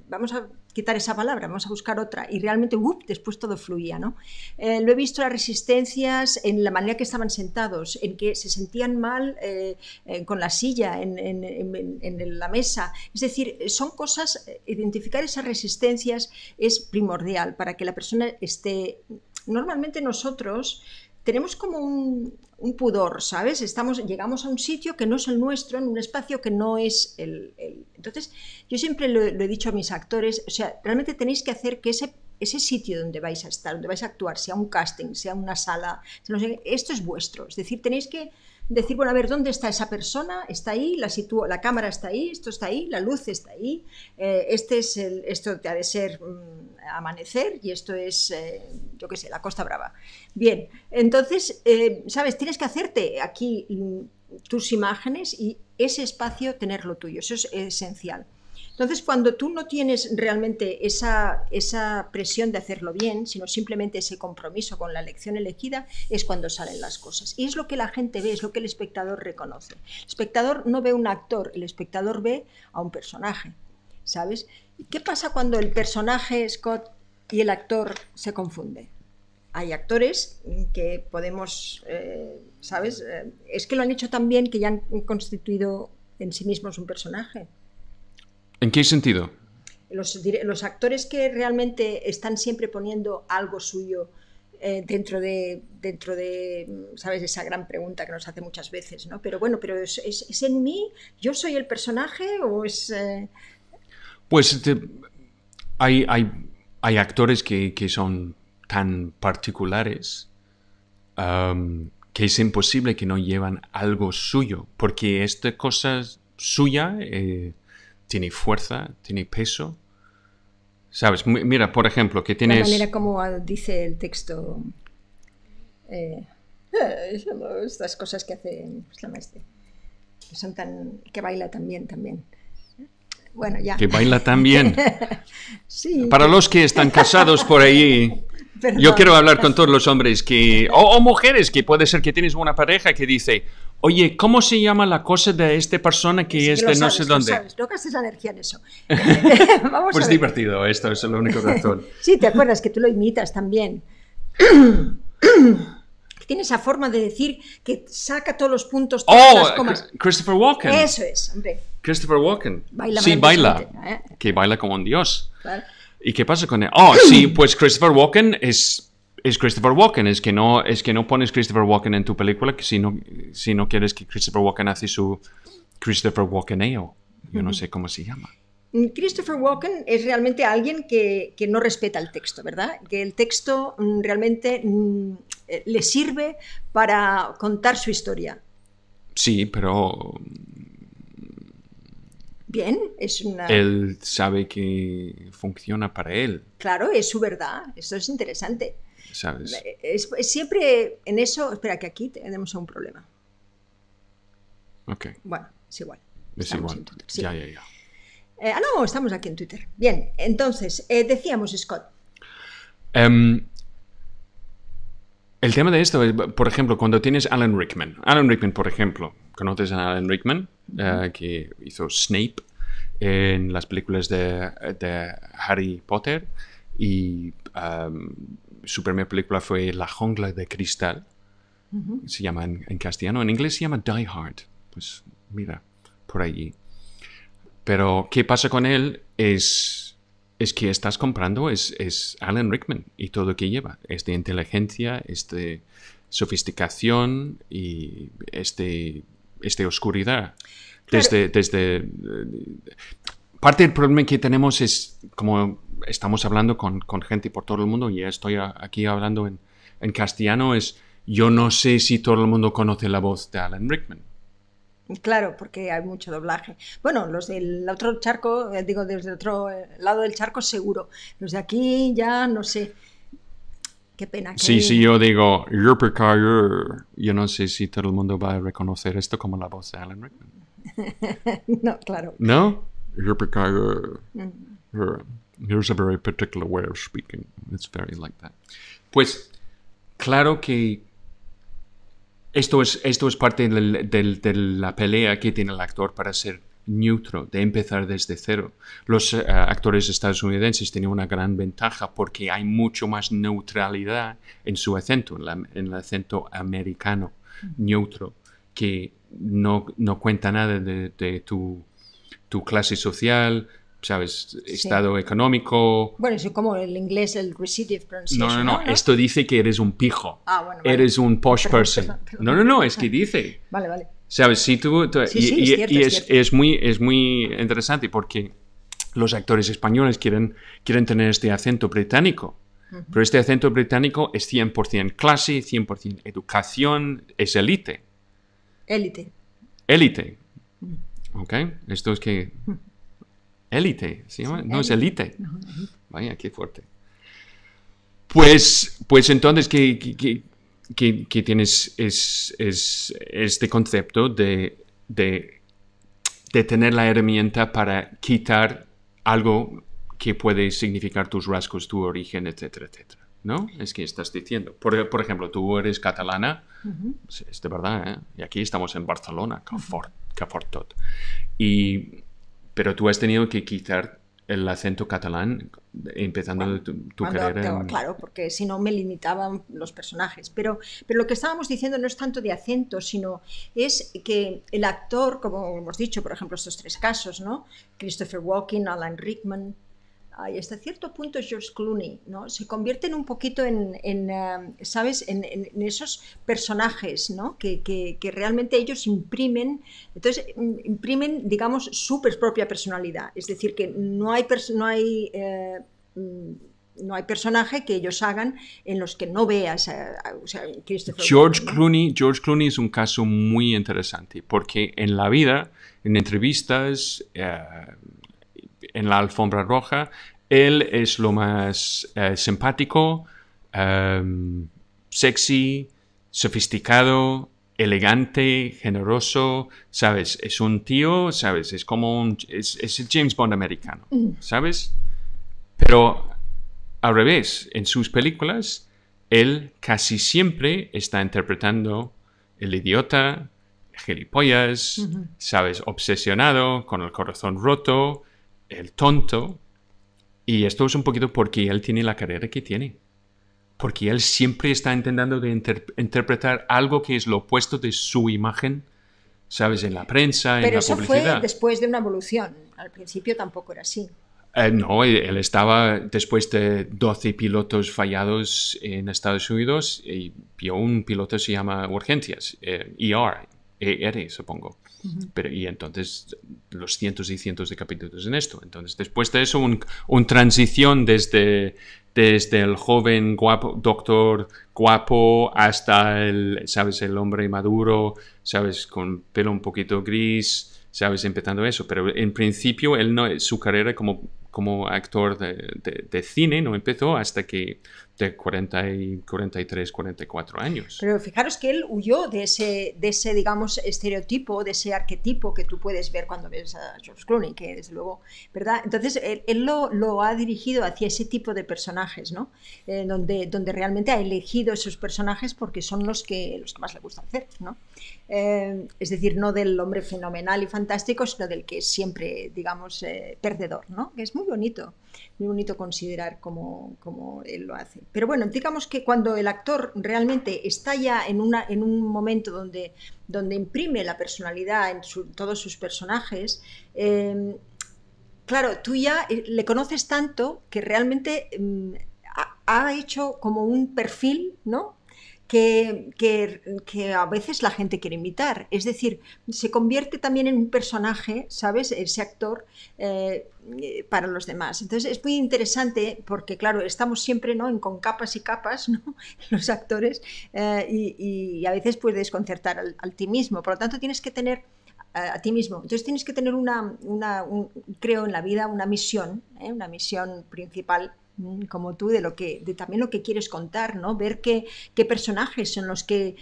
vamos a quitar esa palabra, vamos a buscar otra. Y realmente, después todo fluía. ¿no? Eh, lo he visto las resistencias en la manera que estaban sentados, en que se sentían mal eh, eh, con la silla, en, en, la mesa. Es decir, son cosas, identificar esas resistencias es primordial para que la persona esté... Normalmente nosotros tenemos como un, pudor, ¿sabes? Estamos, llegamos a un sitio que no es el nuestro, en un espacio que no es el... Entonces, yo siempre lo, he dicho a mis actores, o sea, realmente tenéis que hacer que ese, ese sitio donde vais a estar, donde vais a actuar, sea un casting, sea una sala, esto es vuestro. Es decir, tenéis que decir, bueno, a ver, ¿dónde está esa persona? Está ahí, la la cámara está ahí, esto está ahí, la luz está ahí, eh, este es el, esto te ha de ser mm, amanecer y esto es, eh, yo qué sé, la Costa Brava. Bien, entonces, eh, ¿sabes? Tienes que hacerte aquí mm, tus imágenes y ese espacio tenerlo tuyo, eso es esencial. Entonces, cuando tú no tienes realmente esa, presión de hacerlo bien, sino simplemente ese compromiso con la elección elegida, es cuando salen las cosas. Y es lo que la gente ve, es lo que el espectador reconoce. El espectador no ve un actor, el espectador ve a un personaje, ¿sabes? qué pasa cuando el personaje Scott y el actor se confunden? hay actores que podemos, eh, ¿sabes? Eh, es que lo han hecho tan bien que ya han constituido en sí mismos un personaje. ¿En qué sentido? Los, actores que realmente están siempre poniendo algo suyo eh, dentro de, dentro de, ¿sabes? Esa gran pregunta que nos hace muchas veces, ¿no? Pero bueno, pero es, en mí, yo soy el personaje o es... Eh? Pues este, hay, hay, actores que, son tan particulares um, que es imposible que no llevan algo suyo, porque esta cosa suya... Eh, tiene fuerza, tiene peso. ¿Sabes? mira, por ejemplo, que tienes... La manera como ah, dice el texto... Eh, eh, estas cosas que hace pues, la que que baila también, también. Bueno, ya. Que baila también. (laughs) sí. Para los que están casados por ahí, (laughs) yo quiero hablar con todos los hombres que, o, mujeres, que puede ser que tienes una pareja que dice, oye, ¿cómo se llama la cosa de esta persona que es de no sé dónde? Lo sabes, no gastes energía en eso. (laughs) Vamos pues a divertido, esto es lo único (laughs) razón. sí, te acuerdas que tú lo imitas también. (clears throat) Tiene esa forma de decir que saca todos los puntos, todas oh, las comas. Christopher Walken. Eso es, hombre. Christopher Walken. sí, baila. ¿eh? Que baila como un dios. ¿Y qué pasa con él? Oh, sí, pues Christopher Walken es es Christopher Walken. Es que no, es que no pones Christopher Walken en tu película que si, no, quieres que Christopher Walken hace su Christopher Walkeneo. Yo no sé cómo se llama. Christopher Walken es realmente alguien que, que, no respeta el texto, ¿verdad? Que el texto mm, realmente mm, eh, le sirve para contar su historia. Sí, pero... Bien, es una... Él sabe que funciona para él. Claro, es su verdad, eso es interesante siempre en eso, espera, que aquí tenemos un problema. Ok. Bueno, es igual. Es igual. Ya, ya, ya. Eh, ah, no, estamos aquí en Twitter. Bien, entonces, eh, decíamos, Scott. Em, el tema de esto es, por ejemplo, cuando tienes Alan Rickman. Alan Rickman, por ejemplo, ¿conoces a Alan Rickman? Eh, que hizo Snape en las películas de, Harry Potter y em, su primera película fue La Jungla de Cristal. Se llama en, castellano. En inglés se llama Die Hard. Pues mira, por allí. Pero qué pasa con él es, es que estás comprando es, es Alan Rickman y todo lo que lleva. Es de inteligencia, es de sofisticación y es de, oscuridad. Desde, desde, eh, parte del problema que tenemos es como estamos hablando con, con, gente por todo el mundo y estoy aquí hablando en, castellano, es yo no sé si todo el mundo conoce la voz de Alan Rickman. Claro, porque hay mucho doblaje. Bueno, los del otro charco, eh, digo, desde el otro eh, lado del charco seguro. Los de aquí ya no sé. Qué pena. Sí, sí, yo digo, yo no sé si todo el mundo va a reconocer esto como la voz de Alan Rickman. (laughs) no, claro. ¿No? Here's a very particular way of speaking. It's very like that. Pues claro que esto es, esto es parte de, la pelea que tiene el actor para ser neutro, de empezar desde cero. Los eh, actores estadounidenses tienen una gran ventaja porque hay mucho más neutralidad en su acento, en, el acento americano, neutro, que no, cuenta nada de, tu, tu, clase social, ¿sabes? Estado económico. Bueno, es como el inglés, el recidive pronunciation. No, no, no, Esto dice que eres un pijo. Ah, eres un posh person. No, no, no. Es que dice. (laughs) Vale, vale. ¿Sabes? Si tú. y, es es, muy, es muy interesante porque los actores españoles quieren, quieren tener este acento británico. Pero este acento británico es 100% clase, 100% educación, es élite. Élite. Élite. ¿Ok? Esto es que élite, ¿se llama? no, es elite. Vaya, qué fuerte. Pues, pues entonces, ¿qué, tienes es, este concepto de, de, tener la herramienta para quitar algo que puede significar tus rasgos, tu origen, etcétera, etcétera? ¿No? Es que estás diciendo. Por, ejemplo, tú eres catalana, es de verdad, ¿eh? y aquí estamos en Barcelona, confort, Cafortot. Y pero tú has tenido que quitar el acento catalán empezando tu, carrera. Claro, porque si no me limitaban los personajes. Pero, pero lo que estábamos diciendo no es tanto de acento, sino es que el actor, como hemos dicho, por ejemplo, estos tres casos, ¿no? Christopher Walken, Alan Rickman, hasta cierto punto George Clooney, ¿no? Se convierten un poquito en, eh, ¿sabes?, en, esos personajes, ¿no? Que, que, realmente ellos imprimen, entonces imprimen, digamos, su propia personalidad. Es decir, que no hay, no hay eh, mm, no hay personaje que ellos hagan en los que no veas George Clooney George Clooney es un caso muy interesante porque en la vida en entrevistas eh, en la alfombra roja. Él es lo más eh, simpático, em, sexy, sofisticado, elegante, generoso, ¿sabes? Es un tío, ¿sabes? Es como un... Es, el James Bond americano, mm. ¿sabes? Pero al revés, en sus películas, él casi siempre está interpretando el idiota, gilipollas, ¿sabes? Obsesionado, con el corazón roto, el tonto, y esto es un poquito porque él tiene la carrera que tiene, porque él siempre está intentando de interpretar algo que es lo opuesto de su imagen, ¿sabes? En la prensa, eso fue después de una evolución, al principio tampoco era así. Eh, no, él estaba después de 12 pilotos fallados en Estados Unidos y vio un piloto se llama Urgencias, y eh, ER, ER, supongo. Pero, y entonces los cientos y cientos de capítulos en esto. Entonces, después de eso, un, transición desde, desde el joven guapo, doctor guapo hasta el, ¿sabes? El hombre maduro, ¿sabes? Con pelo un poquito gris. ¿sabes? Empezando eso. Pero en principio, él no, su carrera como, como actor de, cine no empezó hasta que de 40 y 43, 44 años. Pero fijaros que él huyó de ese, de ese, digamos, estereotipo, de ese arquetipo que tú puedes ver cuando ves a George Clooney, que desde luego, ¿verdad? Entonces, él, él lo, lo, ha dirigido hacia ese tipo de personajes, ¿no? Eh, donde, donde realmente ha elegido esos personajes porque son los que, los que más le gusta hacer, ¿no? Em, es decir, no del hombre fenomenal y fantástico, sino del que siempre, digamos, eh, perdedor, ¿no? Que es muy bonito, muy bonito considerar cómo él lo hace. Pero bueno, digamos que cuando el actor realmente está ya en, una, en un momento donde, donde imprime la personalidad en todos sus personajes, em, claro, tú ya eh, le conoces tanto que realmente em, ha hecho como un perfil, ¿no? que, que, a veces la gente quiere imitar. Es decir, se convierte también en un personaje, ¿sabes? Ese actor eh, eh, para los demás. Entonces es muy interesante porque, claro, estamos siempre En, con capas y capas, (laughs) Los actores, eh, y, a veces puedes desconcertar al, ti mismo. Por lo tanto, tienes que tener a, ti mismo. Entonces tienes que tener una, creo en la vida, una misión, una misión principal Mm, como tú, de lo que, de también lo que quieres contar, ¿no? Ver qué, qué personajes son los que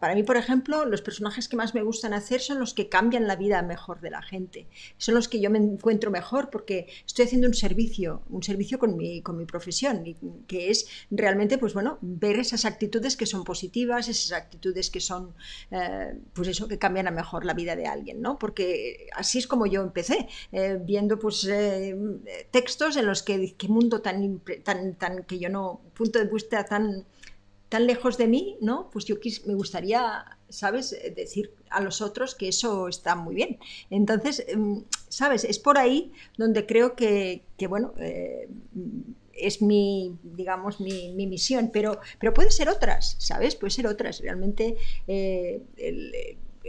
para mí, por ejemplo, los personajes que más me gustan hacer son los que cambian la vida mejor de la gente. Son los que yo me encuentro mejor porque estoy haciendo un servicio, un servicio con mi, con mi profesión, que es realmente, pues bueno, ver esas actitudes que son positivas, esas actitudes que son, eh, pues eso, que cambian a mejor la vida de alguien, ¿no? Porque así es como yo empecé, eh, viendo pues eh, textos en los que, qué mundo tan, tan, tan, que yo no, punto de vista tan tan lejos de mí, ¿no? Pues yo me gustaría, ¿sabes?, eh, decir a los otros que eso está muy bien. Entonces, em, ¿sabes? Es por ahí donde creo que, que bueno, eh, es mi, digamos, mi, misión, pero, pero puede ser otras, ¿sabes? Puede ser otras. Realmente, eh,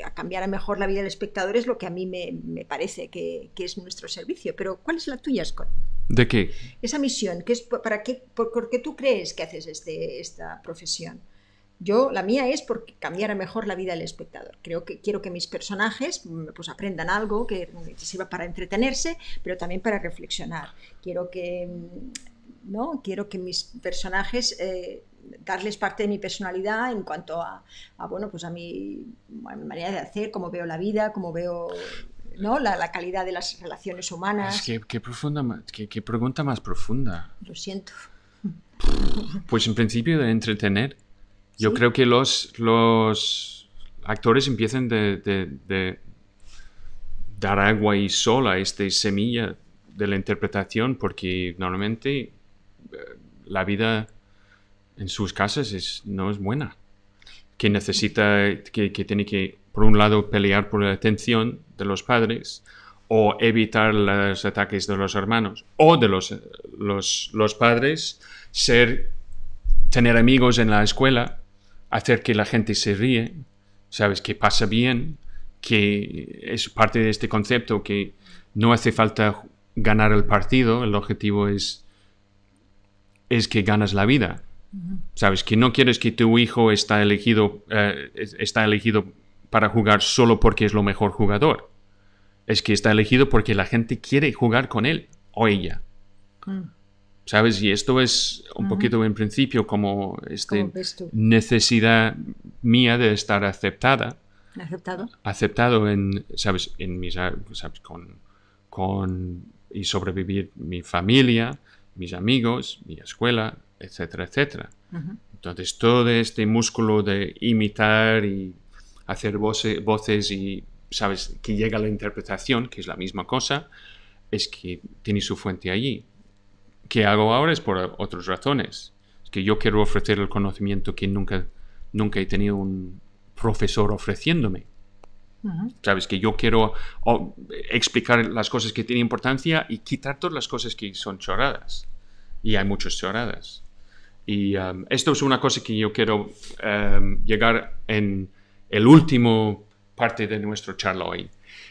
a cambiar a mejor la vida del espectador es lo que a mí me, parece que, que, es nuestro servicio. Pero, ¿cuál es la tuya, Scott? ¿De qué? Esa misión, que es para qué, por, qué tú crees que haces este, esta profesión. Yo, la mía es porque a mejor la vida del espectador. Creo que quiero que mis personajes mm, pues, aprendan algo mm, que sirva para entretenerse, pero también para reflexionar. Quiero que, mm, ¿no? quiero que mis personajes eh, darles parte de mi personalidad en cuanto a, bueno pues a mi, a mi, manera de hacer, cómo veo la vida, cómo veo la, calidad de las relaciones humanas. qué, pregunta más profunda. Lo siento. Pues en principio de entretener. Yo creo que los, los actores empiezan de, dar agua y sol a esta semilla de la interpretación porque normalmente eh, la vida en sus casas es, no es buena. Que necesita, que tiene que por un lado, pelear por la atención de los padres o evitar los ataques de los hermanos o de los, los, padres, ser, tener amigos en la escuela, hacer que la gente se ríe, sabes, que pasa bien, que es parte de este concepto que no hace falta ganar el partido, el objetivo es, es que ganas la vida. Sabes que no quieres que tu hijo está elegido, eh, está elegido para jugar solo porque es lo mejor jugador. Es que está elegido porque la gente quiere jugar con él o ella. Mm. ¿Sabes? Y esto es un poquito en principio como este necesidad mía de estar aceptada. Aceptado. Aceptado en, ¿sabes? En mis, Con, y sobrevivir mi familia, mis amigos, mi escuela, etcétera, etcétera. Entonces todo este músculo de imitar y hacer voces y, sabes, que llega la interpretación, que es la misma cosa, es que tiene su fuente allí. ¿Qué hago ahora? Es por otras razones. Es que yo quiero ofrecer el conocimiento que nunca, nunca he tenido un profesor ofreciéndome. Sabes que yo quiero explicar las cosas que tienen importancia y quitar todas las cosas que son choradas. Y hay muchas choradas. Y um, esto es una cosa que yo quiero um, llegar en el último parte de nuestro charla hoy.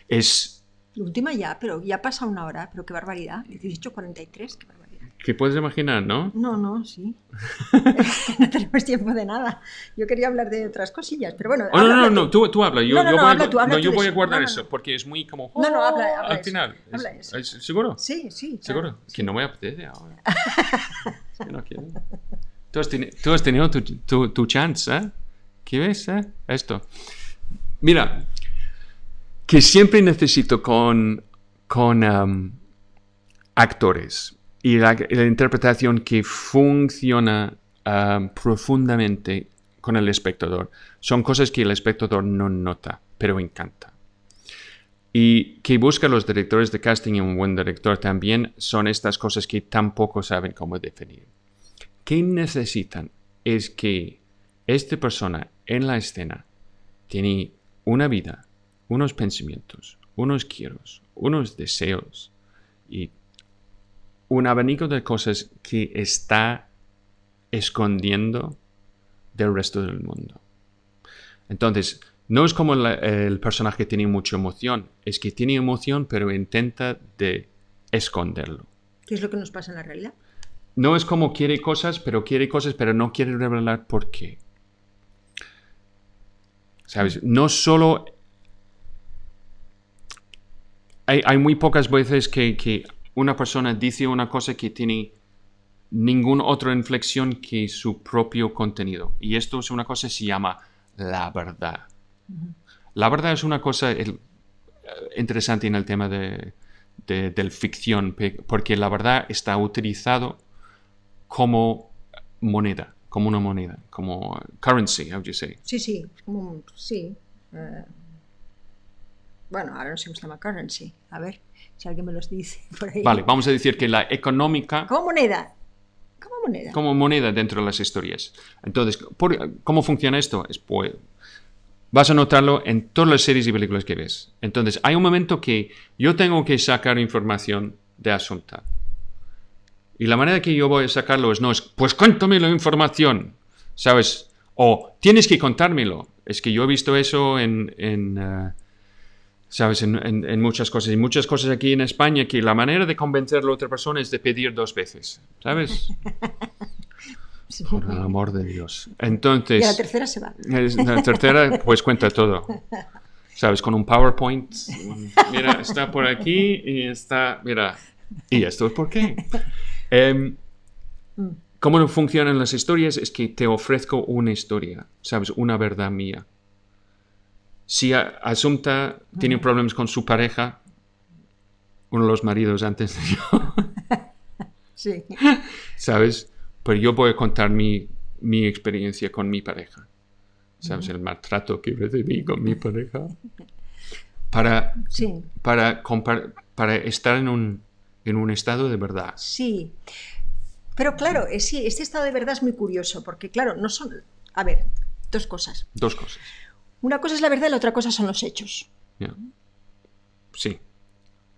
Es... La última ya, pero ya pasa una hora, pero qué barbaridad. 18.43, qué barbaridad. ¿Qué puedes imaginar, ¿no? No, no, sí. (laughs) (laughs) no tenemos tiempo de nada. Yo quería hablar de otras cosillas, pero bueno. Oh, no, no, no, tú, tú habla. Yo, voy, a, yo voy a guardar eso porque es muy como. no, no, habla. Oh, habla al final. seguro Sí, sí. ¿Seguro? Que no me apetece ahora. (laughs) que no quiero. Tú has, tenido tu chance, ¿eh? ¿Qué ves? ¿Eh? Esto. Mira, que siempre necesito con, con um, actores y la, interpretación que funciona um, profundamente con el espectador. Son cosas que el espectador no nota, pero encanta. Y que buscan los directores de casting y un buen director también son estas cosas que tampoco saben cómo definir. ¿Qué necesitan? Es que esta persona en la escena tiene una vida, unos pensamientos, unos quieros, unos deseos y un abanico de cosas que está escondiendo del resto del mundo. Entonces, no es como el personaje que tiene mucha emoción, es que tiene emoción pero intenta de esconderlo. ¿Qué es lo que nos pasa en la realidad? No es como quiere cosas, pero quiere cosas, pero no quiere revelar por qué. No solo... Hay, muy pocas veces que, una persona dice una cosa que tiene ninguna otra inflexión que su propio contenido. Y esto es una cosa que se llama la verdad. La verdad es una cosa eh, interesante en el tema de, de, ficción, porque la verdad está utilizado como moneda como una moneda, como currency, how do you say? Sí, sí, como, sí. Eh, bueno, ahora no se me llama currency. A ver si alguien me los dice (laughs) por ahí. Vale, vamos a decir que la económica... Como moneda. Como moneda. Como moneda dentro de las historias. Entonces, ¿cómo funciona esto? pues, vas a notarlo en todas las series y películas que ves. Entonces, hay un momento que yo tengo que sacar información de asunto. Y la manera que yo voy a sacarlo es no es, pues cuéntame la información, ¿sabes? O tienes que contármelo. Es que yo he visto eso en, eh, ¿sabes? En, muchas cosas. Y muchas cosas aquí en España que la manera de convencer a la otra persona es de pedir dos veces, ¿sabes? (laughs) Por el amor de Dios. Entonces... Y la tercera se va. La tercera, pues cuenta todo. ¿Sabes? Con un PowerPoint. Mira, está por aquí y está... Mira. ¿Y esto es por qué? Em, mm. ¿Cómo funcionan las historias? Es que te ofrezco una historia, ¿sabes? Una verdad mía. Si Asunta tiene problemas con su pareja, uno de los maridos antes de yo. (laughs) sí. ¿Sabes? Pues yo voy a contar mi, mi experiencia con mi pareja. ¿Sabes? El maltrato que recibí con mi pareja. Para, sí. para, para estar en un en un estado de verdad. Sí. Pero claro, sí, este estado de verdad es muy curioso, porque claro, no son... A ver, dos cosas. Dos cosas. Una cosa es la verdad y la otra cosa son los hechos. Sí.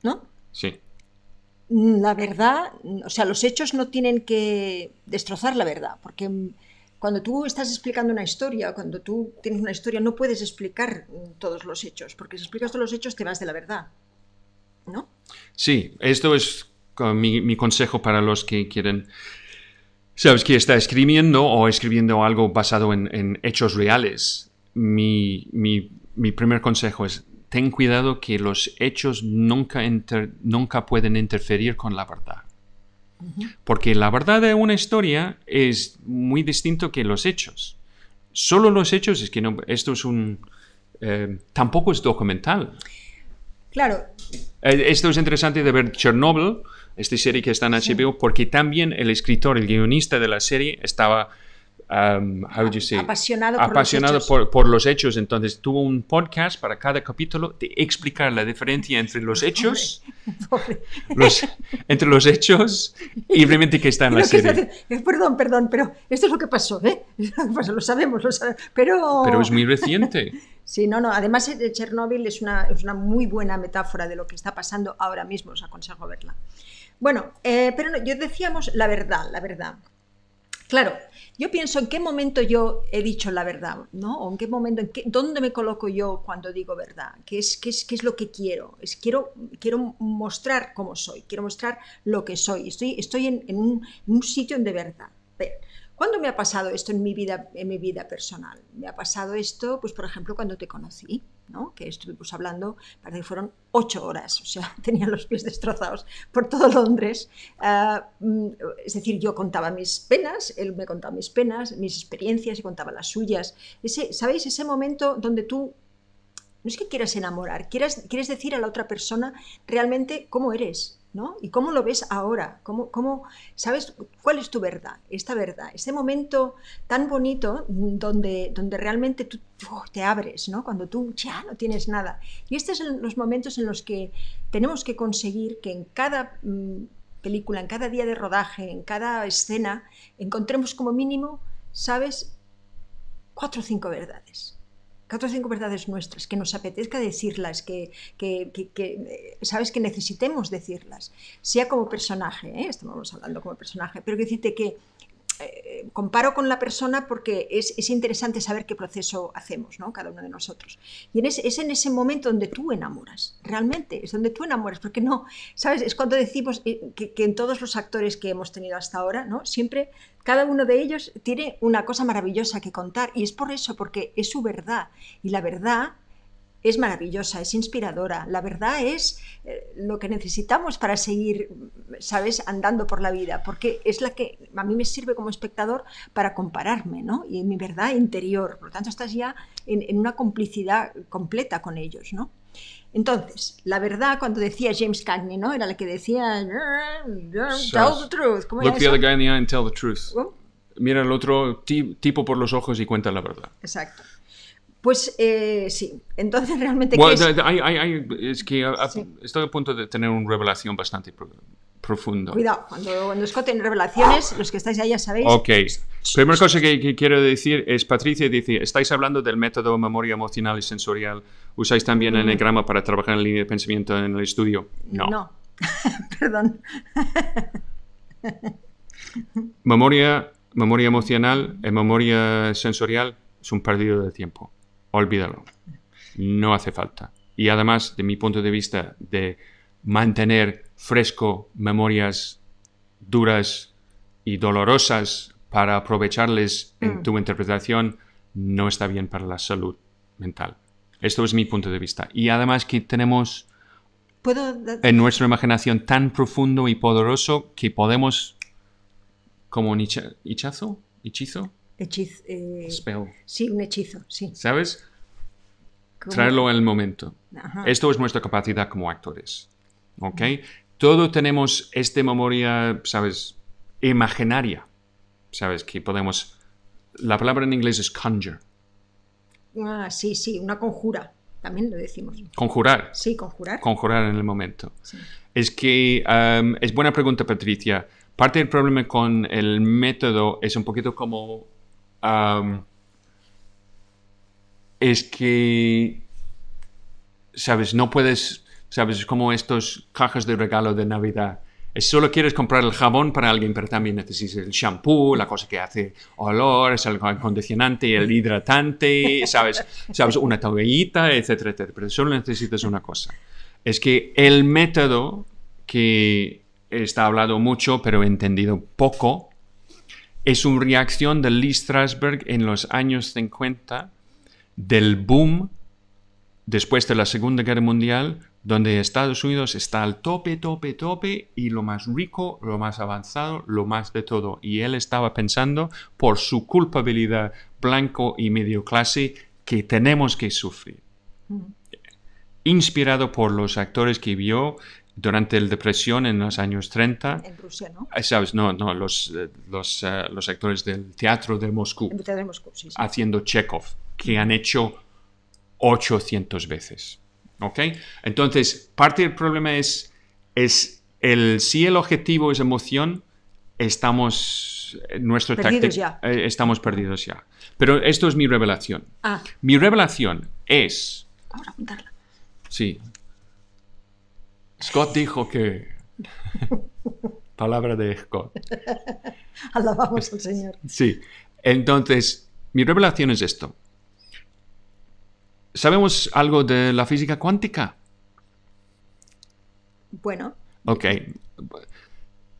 ¿No? Sí. La verdad, o sea, los hechos no tienen que destrozar la verdad, porque cuando tú estás explicando una historia, cuando tú tienes una historia, no puedes explicar todos los hechos, porque si explicas todos los hechos te vas de la verdad. ¿no? Sí, esto es eh, mi, consejo para los que quieren sabes que está escribiendo o escribiendo algo basado en, hechos reales, mi, primer consejo es ten cuidado que los hechos nunca, nunca pueden interferir con la verdad. Porque la verdad de una historia es muy distinto que los hechos. Solo los hechos es que no, esto es un... Eh, tampoco es documental. Claro. Eh, esto es interesante de ver Chernobyl, esta serie que está en HBO, porque también el escritor, el guionista de la serie, estaba Um, apasionado, por, apasionado los por, los hechos. Entonces tuvo un podcast para cada capítulo de explicar la diferencia entre los hechos, entre los hechos y realmente (laughs) que está en la serie. perdón, perdón, pero esto es lo que pasó, ¿eh? Lo sabemos, pero... Pero es muy reciente. (laughs) Sí, no, no. Además, eh, Chernobyl es una, es una muy buena metáfora de lo que está pasando ahora mismo. Os aconsejo verla. Bueno, eh, pero no, yo decíamos la verdad, la verdad. Claro, yo pienso en qué momento yo he dicho la verdad, ¿no? O en qué momento, en qué, dónde me coloco yo cuando digo verdad, qué es, qué es, qué es lo que quiero. Es, quiero, quiero mostrar cómo soy, quiero mostrar lo que soy. Estoy, estoy en, en, un, en un sitio de verdad. ¿Cuándo me ha pasado esto en mi vida, en mi vida personal? Me ha pasado esto, pues por ejemplo, cuando te conocí, ¿no? que estuvimos hablando, parece que fueron ocho horas, o sea, (laughs) tenía los pies destrozados por todo Londres. Ah, mm, es decir, yo contaba mis penas, él me contaba mis penas, mis experiencias, y contaba las suyas. Ese, ¿Sabéis? Ese momento donde tú no es que quieras enamorar, quieres, decir a la otra persona realmente cómo eres, ¿no? Y cómo lo ves ahora, cómo, cómo sabes cuál es tu verdad, esta verdad, este momento tan bonito donde, donde realmente tú ¡oh!, te abres, ¿no? Cuando tú ya no tienes nada. Y estos son los momentos en los que tenemos que conseguir que en cada mm, película, en cada día de rodaje, en cada escena, encontremos como mínimo, ¿sabes? Cuatro o cinco verdades cuatro o cinco verdades nuestras, que nos apetezca decirlas, que, que, eh, sabes que necesitemos decirlas, sea como personaje, ¿eh? estamos hablando como personaje, pero que decirte que eh, comparo con la persona porque es, interesante saber qué proceso hacemos, ¿no? Cada uno de nosotros. Y en es, en ese momento donde tú enamoras, realmente, es donde tú enamoras, porque no, ¿sabes? Es cuando decimos eh, que, que en todos los actores que hemos tenido hasta ahora, ¿no? Siempre, cada uno de ellos tiene una cosa maravillosa que contar y es por eso, porque es su verdad. Y la verdad es maravillosa, es inspiradora. La verdad es eh, lo que necesitamos para seguir, ¿sabes?, andando por la vida, porque es la que a mí me sirve como espectador para compararme, ¿no? Y mi verdad interior. Por lo tanto, estás ya en, una complicidad completa con ellos, ¿no? Entonces, la verdad, cuando decía James Cagney, ¿no? Era la que decía, tell the truth. Look the other guy in the eye and tell the truth. Mira al otro tipo por los ojos y cuenta la verdad. Exacto. Pues eh, sí, entonces realmente... es? Hay, es que estoy a punto de tener una revelación bastante profunda. Cuidado, cuando, cuando revelaciones, los que estáis ahí ya sabéis... Ok, primera cosa que, quiero decir es, Patricia dice, estáis hablando del método memoria emocional y sensorial, ¿usáis también mm. en el grama para trabajar en línea de pensamiento en el estudio? No. No, (laughs) perdón. memoria, memoria emocional y memoria sensorial es un perdido de tiempo olvídalo. No hace falta. Y además, de mi punto de vista, de mantener fresco memorias duras y dolorosas para aprovecharles en mm. tu interpretación, no está bien para la salud mental. Esto es mi punto de vista. Y además que tenemos en nuestra imaginación tan profundo y poderoso que podemos, como un hechizo, Hechizo. Eh, sí, un hechizo, sí. ¿Sabes? traerlo Traerlo el momento. Esto es nuestra capacidad como actores. ¿Ok? todo Todos tenemos esta memoria, ¿sabes? Imaginaria. ¿Sabes? Que podemos. La palabra en inglés es conjure. Ah, sí, sí, una conjura. También lo decimos. Conjurar. Sí, conjurar. Conjurar en el momento. Es que es buena pregunta, Patricia. Parte del problema con el método es un poquito como es que, sabes, no puedes, sabes, es como estos cajas de regalo de Navidad. solo quieres comprar el jabón para alguien, pero también necesitas el shampoo, la cosa que hace olor, es el acondicionante, el hidratante, sabes, sabes una toallita, etcétera, etcétera. Pero solo necesitas una cosa. Es que el método que está hablado mucho, pero entendido poco, es una reacción de Lee Strasberg en los años 50 del boom después de la Segunda Guerra Mundial, donde Estados Unidos está al tope, tope, tope, y lo más rico, lo más avanzado, lo más de todo. Y él estaba pensando, por su culpabilidad blanco y medio clase, que tenemos que sufrir. Mm. Inspirado por los actores que vio durante la depresión en los años 30. En Rusia, ¿no? no, eh, eh, los, actores del teatro de Moscú. El teatro Haciendo Chekhov, que han hecho 800 veces. ¿Ok? Entonces, parte del problema es, es el, si el objetivo es emoción, estamos, eh, nuestro perdidos ya. estamos perdidos ya. Pero esto es mi revelación. Ah. Mi revelación es... Vamos a Sí, Scott dijo que... Palabra de Scott. (laughs) Alabamos al Señor. Sí. Entonces, mi revelación es esto. ¿Sabemos algo de la física cuántica? Bueno. Ok.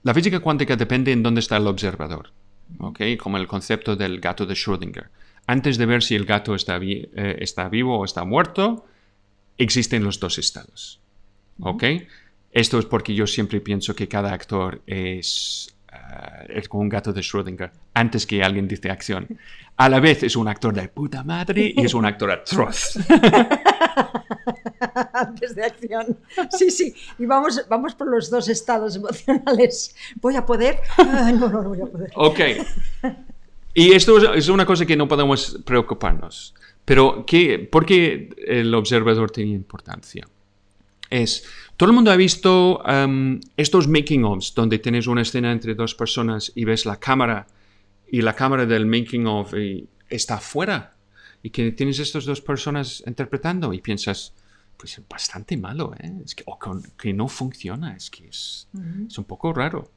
La física cuántica depende en dónde está el observador. Ok. Como el concepto del gato de Schrödinger. Antes de ver si el gato está, eh, está vivo o está muerto, existen los dos estados. ¿ok? Esto es porque yo siempre pienso que cada actor es, ah, es como un gato de Schrödinger antes que alguien dice acción. (laughs) A la vez es un actor de puta madre y es un actor atroz. (laughs) antes de acción. Sí, sí. Y vamos, vamos por los dos estados emocionales. ¿Voy a poder? Ah, no, no, no voy a poder. Ok. (laughs) Y esto es una cosa que no podemos preocuparnos. Pero, ¿qué, ¿por qué el observador tiene importancia? es, todo el mundo ha visto um, estos making ofs, donde tienes una escena entre dos personas y ves la cámara y la cámara del making of está afuera y que tienes estas dos personas interpretando y piensas, pues es bastante malo, ¿eh? es que, o que no funciona, es que es, es un poco raro.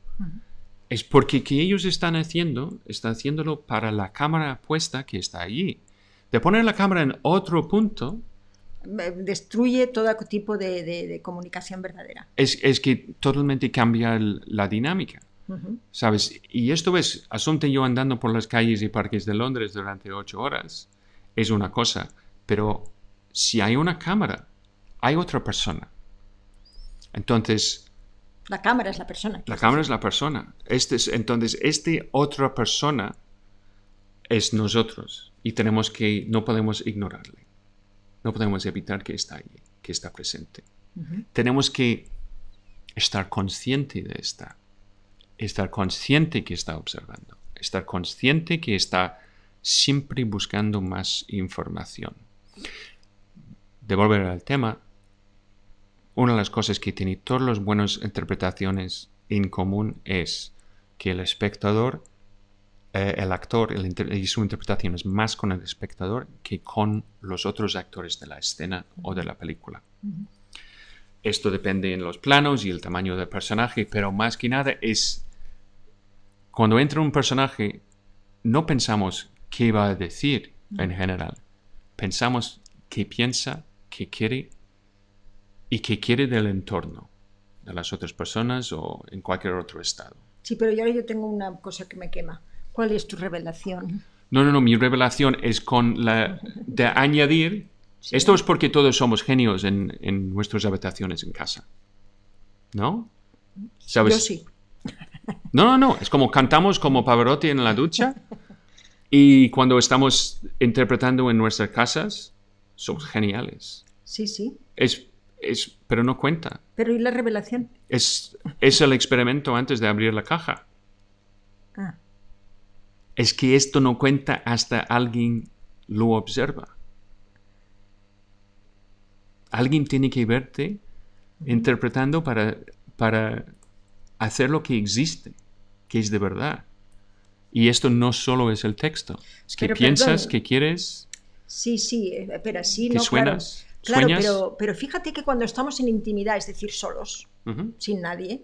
Es porque que ellos están haciendo, están haciéndolo para la cámara puesta que está allí. De poner la cámara en otro punto, eh, destruye todo tipo de, comunicación verdadera. Es, que totalmente cambia la dinámica. ¿Sabes? Y esto es, asunto yo andando por las calles y parques de Londres durante ocho horas, es una cosa, pero si hay una cámara, hay otra persona. Entonces... La cámara es la persona. La cámara es la persona. Este entonces, esta otra persona es nosotros y tenemos que, no podemos ignorarle. No podemos evitar que está ahí, que está presente. Tenemos que estar consciente de esta, estar consciente que está observando, estar consciente que está siempre buscando más información. De volver al tema, una de las cosas que tienen todos los buenos interpretaciones en común es que el espectador eh, el actor y su interpretación es más con el espectador que con los otros actores de la escena o de la película. Esto depende en los planos y el tamaño del personaje, pero más que nada es cuando entra un personaje, no pensamos qué va a decir en general, pensamos qué piensa, qué quiere y qué quiere del entorno, de las otras personas o en cualquier otro estado. Sí, pero yo ahora yo tengo una cosa que me quema. ¿Cuál es tu revelación? No, no, no, mi revelación es con la de añadir. Esto es porque todos somos genios en, en nuestras habitaciones en casa. ¿No? ¿Sabes? Yo sí. No, no, no. Es como cantamos como Pavarotti en la ducha. Y cuando estamos interpretando en nuestras casas, somos geniales. Sí, sí. Es, es, pero no cuenta. Pero ¿y la revelación? Es, es el experimento antes de abrir la caja es que esto no cuenta hasta alguien lo observa. Alguien tiene que verte interpretando para, para hacer lo que existe, que es de verdad. Y esto no solo es el texto. Es que piensas, que quieres. Sí, sí, eh, pero sí, que no, Claro, ¿sueñas? Claro, pero, fíjate que cuando estamos en intimidad, es decir, solos, sin nadie,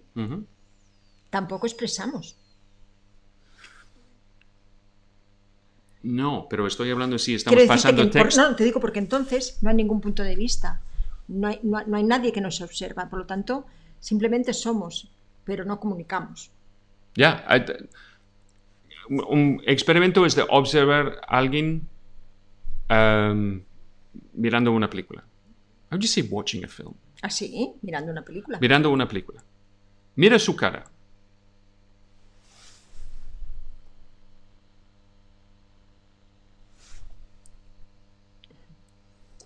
tampoco expresamos. No, pero estoy hablando si sí, estamos pasando textos. No, te digo porque entonces no hay ningún punto de vista. No hay, nadie que nos observa. Por lo tanto, simplemente somos, pero no comunicamos. Ya. un experimento es de observar a alguien em, mirando una película. ¿Cómo do you watching a film? ¿Ah, sí? mirando una película. Mirando una película. Mira su cara.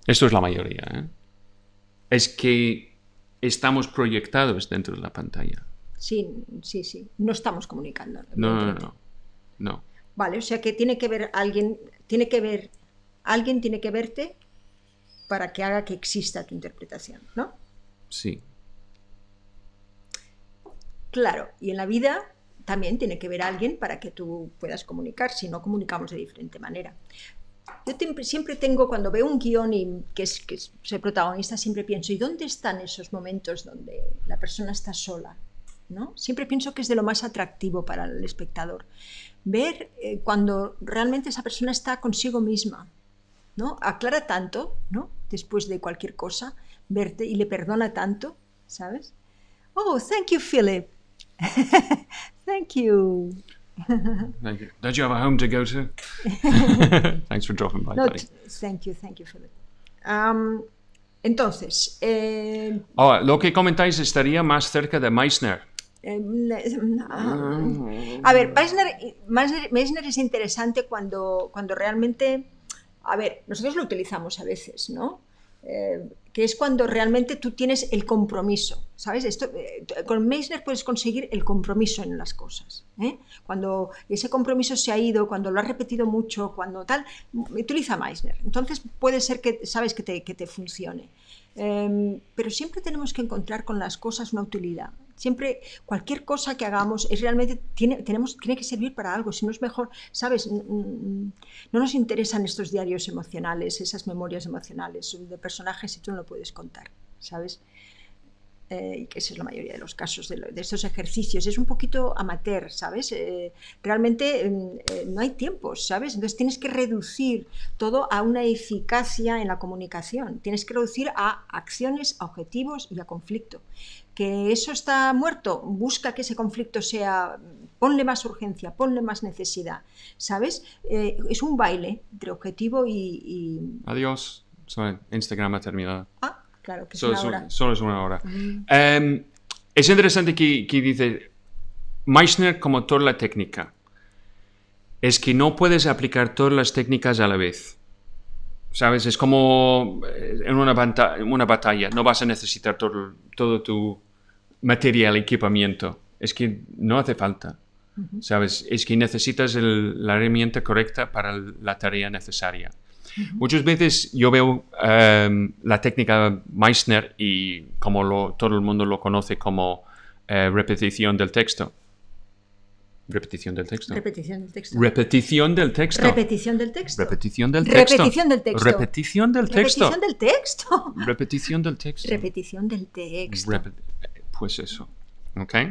Esto es la mayoría. ¿eh? Es que estamos proyectados dentro de la pantalla. Sí, sí, sí. No estamos comunicando. No, no, no, no. Vale, o sea que tiene que ver alguien, tiene que ver, alguien tiene que verte para que haga que exista tu interpretación, ¿no? Sí. Claro, y en la vida también tiene que ver alguien para que tú puedas comunicar, si no comunicamos de diferente manera yo siempre tengo, cuando veo un guión y que, es, que protagonista, siempre pienso, ¿y dónde están esos momentos donde la persona está sola? ¿No? Siempre pienso que es de lo más atractivo para el espectador. Ver eh, cuando realmente esa persona está consigo misma, ¿no? Aclara tanto, ¿no? Después de cualquier cosa, verte y le perdona tanto, ¿sabes? Oh, thank you, Philip. (laughs) thank you. (laughs) thank you. Don't you have a home to go to? (laughs) Thanks for dropping by. No, thank you, thank you for Um, entonces, eh, oh, lo que comentáis estaría más cerca de Meissner. Em, a ver, Meissner, Meissner, es interesante cuando, cuando realmente, a ver, nosotros lo utilizamos a veces, ¿no? Eh, que es cuando realmente tú tienes el compromiso, ¿sabes? Esto, eh, con Meissner puedes conseguir el compromiso en las cosas. ¿eh? Cuando ese compromiso se ha ido, cuando lo has repetido mucho, cuando tal, utiliza Meissner. Entonces puede ser que, sabes, que te, que te funcione. Em, pero siempre tenemos que encontrar con las cosas una utilidad. Siempre cualquier cosa que hagamos es realmente tiene, tiene que servir para algo, si no es mejor, ¿sabes? No nos interesan estos diarios emocionales, esas memorias emocionales de personajes si tú no lo puedes contar, ¿sabes? Eh, y que es la mayoría de los casos de, estos ejercicios, es un poquito amateur, ¿sabes? Eh, realmente mm, eh, no hay tiempo, ¿sabes? Entonces tienes que reducir todo a una eficacia en la comunicación, tienes que reducir a acciones, a objetivos y a conflicto. Que eso está muerto, busca que ese conflicto sea, mm, ponle más urgencia, ponle más necesidad, ¿sabes? es un baile entre objetivo y... Adiós, Instagram ha terminado. Ah claro, que solo es una hora. Em, es interesante que, dice Meissner como toda la técnica. Es que no puedes aplicar todas las técnicas a la vez. ¿Sabes? Es como eh, en una, una batalla. No vas a necesitar todo, todo tu material, equipamiento. Es que no hace falta. ¿Sabes? Es que necesitas la herramienta correcta para la tarea necesaria. Muchas veces yo veo la técnica Meissner y como lo, todo el mundo lo conoce como repetición del texto. Repetición del texto. Repetición del texto. Repetición del texto. Repetición del texto. Repetición del texto. Repetición del texto. Repetición del texto. Repetición del texto. Repetición del texto. pues eso.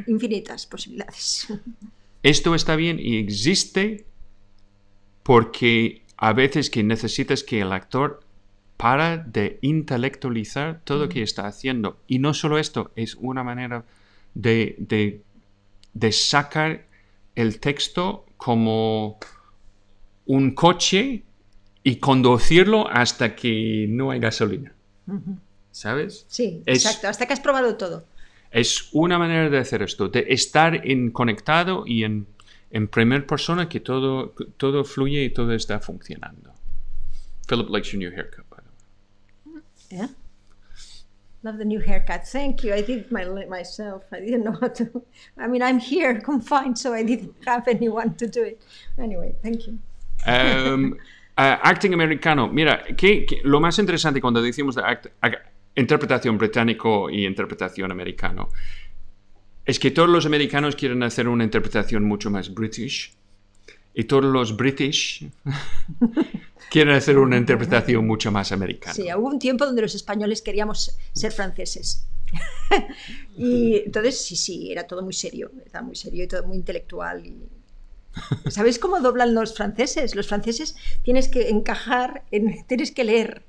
Infinitas posibilidades. Esto está bien y existe porque a veces que necesitas que el actor para de intelectualizar todo lo que mm. está haciendo. Y no solo esto, es una manera de, sacar el texto como un coche y conducirlo hasta que no hay gasolina. ¿Sabes? Sí, exacto, hasta que has probado todo. Es una manera de hacer esto, de estar en conectado y en en primera persona que todo, todo fluye y todo está funcionando. Philip likes your new haircut, by the way. Yeah. Love the new haircut. Thank you. I did my myself. I didn't know how to. I mean, I'm here (laughs) confined, so I didn't have anyone to do it. Anyway, thank you. Um, (laughs) eh, acting americano. Mira, que, lo más interesante cuando decimos interpretación británico y interpretación americano es que todos los americanos quieren hacer una interpretación mucho más british y todos los british (laughs) quieren hacer una interpretación mucho más americana. Sí, hubo un tiempo donde los españoles queríamos ser franceses. (laughs) y entonces, sí, sí, era todo muy serio, era muy serio y todo muy intelectual. ¿Sabéis cómo doblan los franceses? Los franceses tienes que encajar, tienes que leer.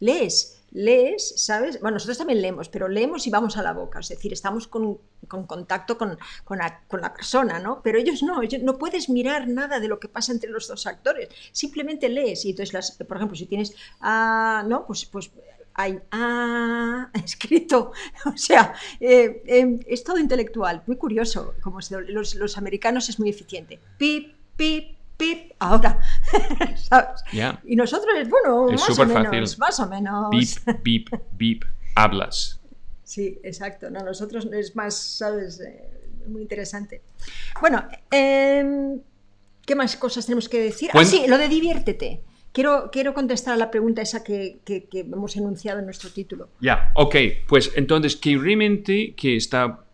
Lees, lees, ¿sabes? Bueno, nosotros también leemos, pero leemos y vamos a la boca, es decir, estamos con, contacto con, la, persona, ¿no? Pero ellos no, no puedes mirar nada de lo que pasa entre los dos actores, simplemente lees y entonces, por ejemplo, si tienes, ¿no? Pues, pues hay ha (laughs) escrito. O sea, eh, em, es todo intelectual, muy curioso, como los, los americanos es muy eficiente. Pip, pip, ahora. (laughs) ¿Sabes? Y nosotros, bueno, es más o menos, más o menos. beep, beep, beep, hablas. Sí, exacto. No, nosotros es más, ¿sabes? Eh, muy interesante. Bueno, em, ¿qué más cosas tenemos que decir? ah, sí, lo de diviértete. Quiero, quiero contestar a la pregunta esa que, hemos enunciado en nuestro título. Ya, ok. Pues entonces, que realmente que está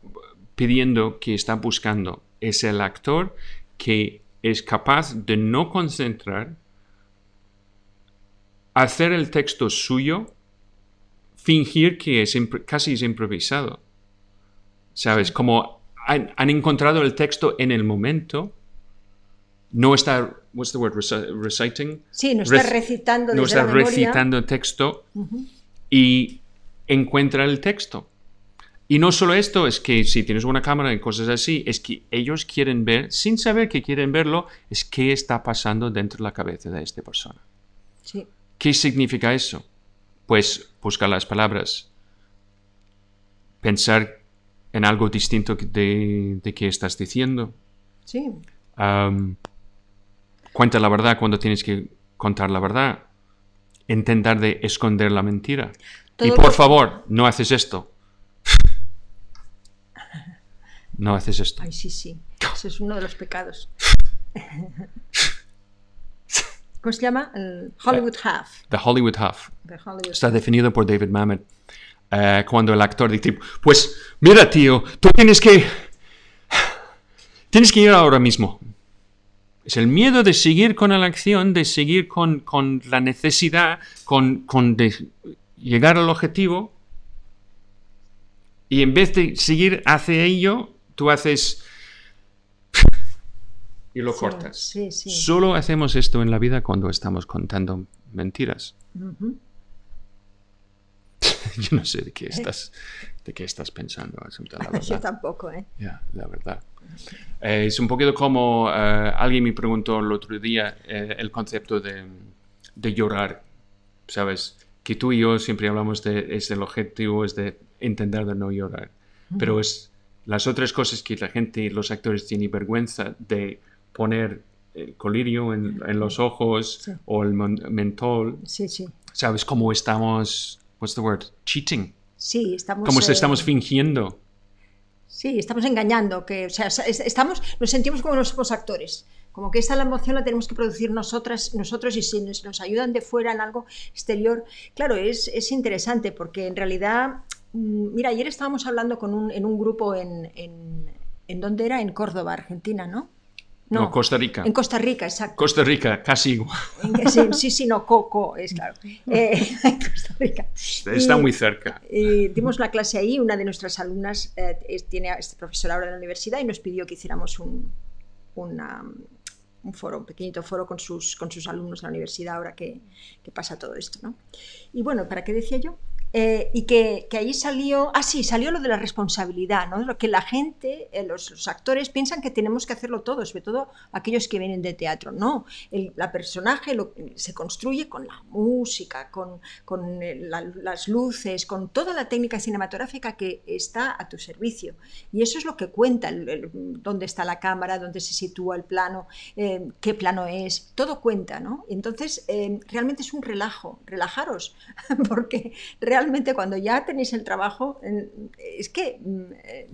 pidiendo, que está buscando, es el actor que es capaz de no concentrar, hacer el texto suyo, fingir que es casi es improvisado. ¿Sabes? Como han, encontrado el texto en el momento, no está, what's the word, reciting? Sí, no está recitando. No está recitando el texto y encuentra el texto. Y no solo esto, es que si tienes una cámara y cosas así, es que ellos quieren ver, sin saber que quieren verlo, es qué está pasando dentro de la cabeza de esta persona. Sí. ¿Qué significa eso? Pues buscar las palabras, pensar en algo distinto de, qué estás diciendo. Sí. cuenta la verdad cuando tienes que contar la verdad. Intentar de esconder la mentira. y por favor, no haces esto no haces esto. Ay, sí, sí. Ese es uno de los pecados. (laughs) ¿Cómo se llama? El Hollywood eh, Half. The Hollywood Half. Está definido por David Mamet. Eh, cuando el actor dice, pues mira tío, tú tienes que... Tienes que ir ahora mismo. Es el miedo de seguir con la acción, de seguir con, la necesidad, con, llegar al objetivo. Y en vez de seguir hacia ello, tú haces y lo cortas. Solo hacemos esto en la vida cuando estamos contando mentiras. (laughs) Yo no sé de qué eh. estás, de qué estás pensando. (laughs) Yo tampoco, ¿eh? Ya, la verdad. Eh, es un poquito como eh, alguien me preguntó el otro día el concepto de, llorar, ¿sabes? Que tú y yo siempre hablamos de, es el objetivo, es de entender de no llorar, pero es las otras cosas que la gente, los actores tienen vergüenza de poner el colirio en, los ojos o el mentol. Sí, sí. ¿Sabes cómo estamos, what's the word, cheating? Sí, estamos... Como se eh, estamos fingiendo. Sí, estamos engañando, que, o sea, estamos, nos sentimos como los actores, como que esa emoción la tenemos que producir nosotras, nosotros y si nos, nos ayudan de fuera en algo exterior, claro, es, es interesante porque en realidad Mm, mira, ayer estábamos hablando con un, en un grupo en, en, ¿Dónde era? En Córdoba, Argentina, ¿no? No, Costa Rica. En Costa Rica, exacto. Costa Rica, casi igual. Sí, sí, no, Coco, es claro. (laughs) Eh, (laughs) Costa Rica. Está muy cerca. dimos la clase ahí, una de nuestras alumnas eh, tiene profesor profesora ahora en la universidad y nos pidió que hiciéramos un, foro, un pequeñito foro con sus, con sus alumnos de la universidad ahora que, que pasa todo esto. ¿no? Y bueno, ¿para qué decía yo? Eh, y que, que, ahí salió, ah sí, salió lo de la responsabilidad, ¿no? lo que la gente, eh, los, actores piensan que tenemos que hacerlo todo, sobre todo aquellos que vienen de teatro, no, el la personaje se construye con la música, con, con eh, las luces, con toda la técnica cinematográfica que está a tu servicio y eso es lo que cuenta, dónde está la cámara, dónde se sitúa el plano, qué plano es, todo cuenta, ¿no? Entonces realmente es un relajo, relajaros, (laughs) porque realmente realmente cuando ya tenéis el trabajo, es que mm, eh,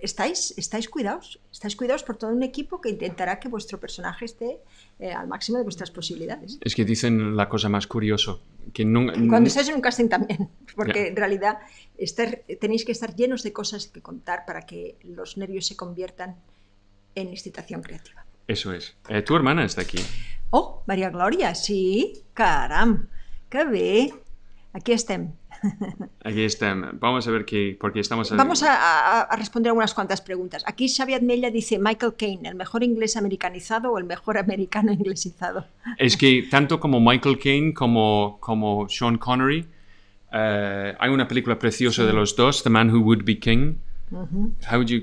estáis, estáis cuidados, estáis cuidados por todo un equipo que intentará que vuestro personaje esté eh, al máximo de vuestras posibilidades. Es que dicen la cosa más curioso. que Cuando estáis en un casting también, (laughs) porque en realidad tenéis que estar llenos de cosas que contar para que los nervios se conviertan en excitación creativa. Eso es. Eh, tu hermana está aquí. Oh, María Gloria, sí, caram, que bien Aquí estén em. Aquí están. Vamos a ver qué, porque estamos... Vamos a, responder algunas cuantas preguntas. Aquí Xavier Mella dice, Michael Caine, ¿el mejor inglés americanizado o el mejor americano inglesizado? Es que (laughs) tanto como Michael Caine como, como Sean Connery, eh, hay una película preciosa de los dos, The Man Who Would Be King,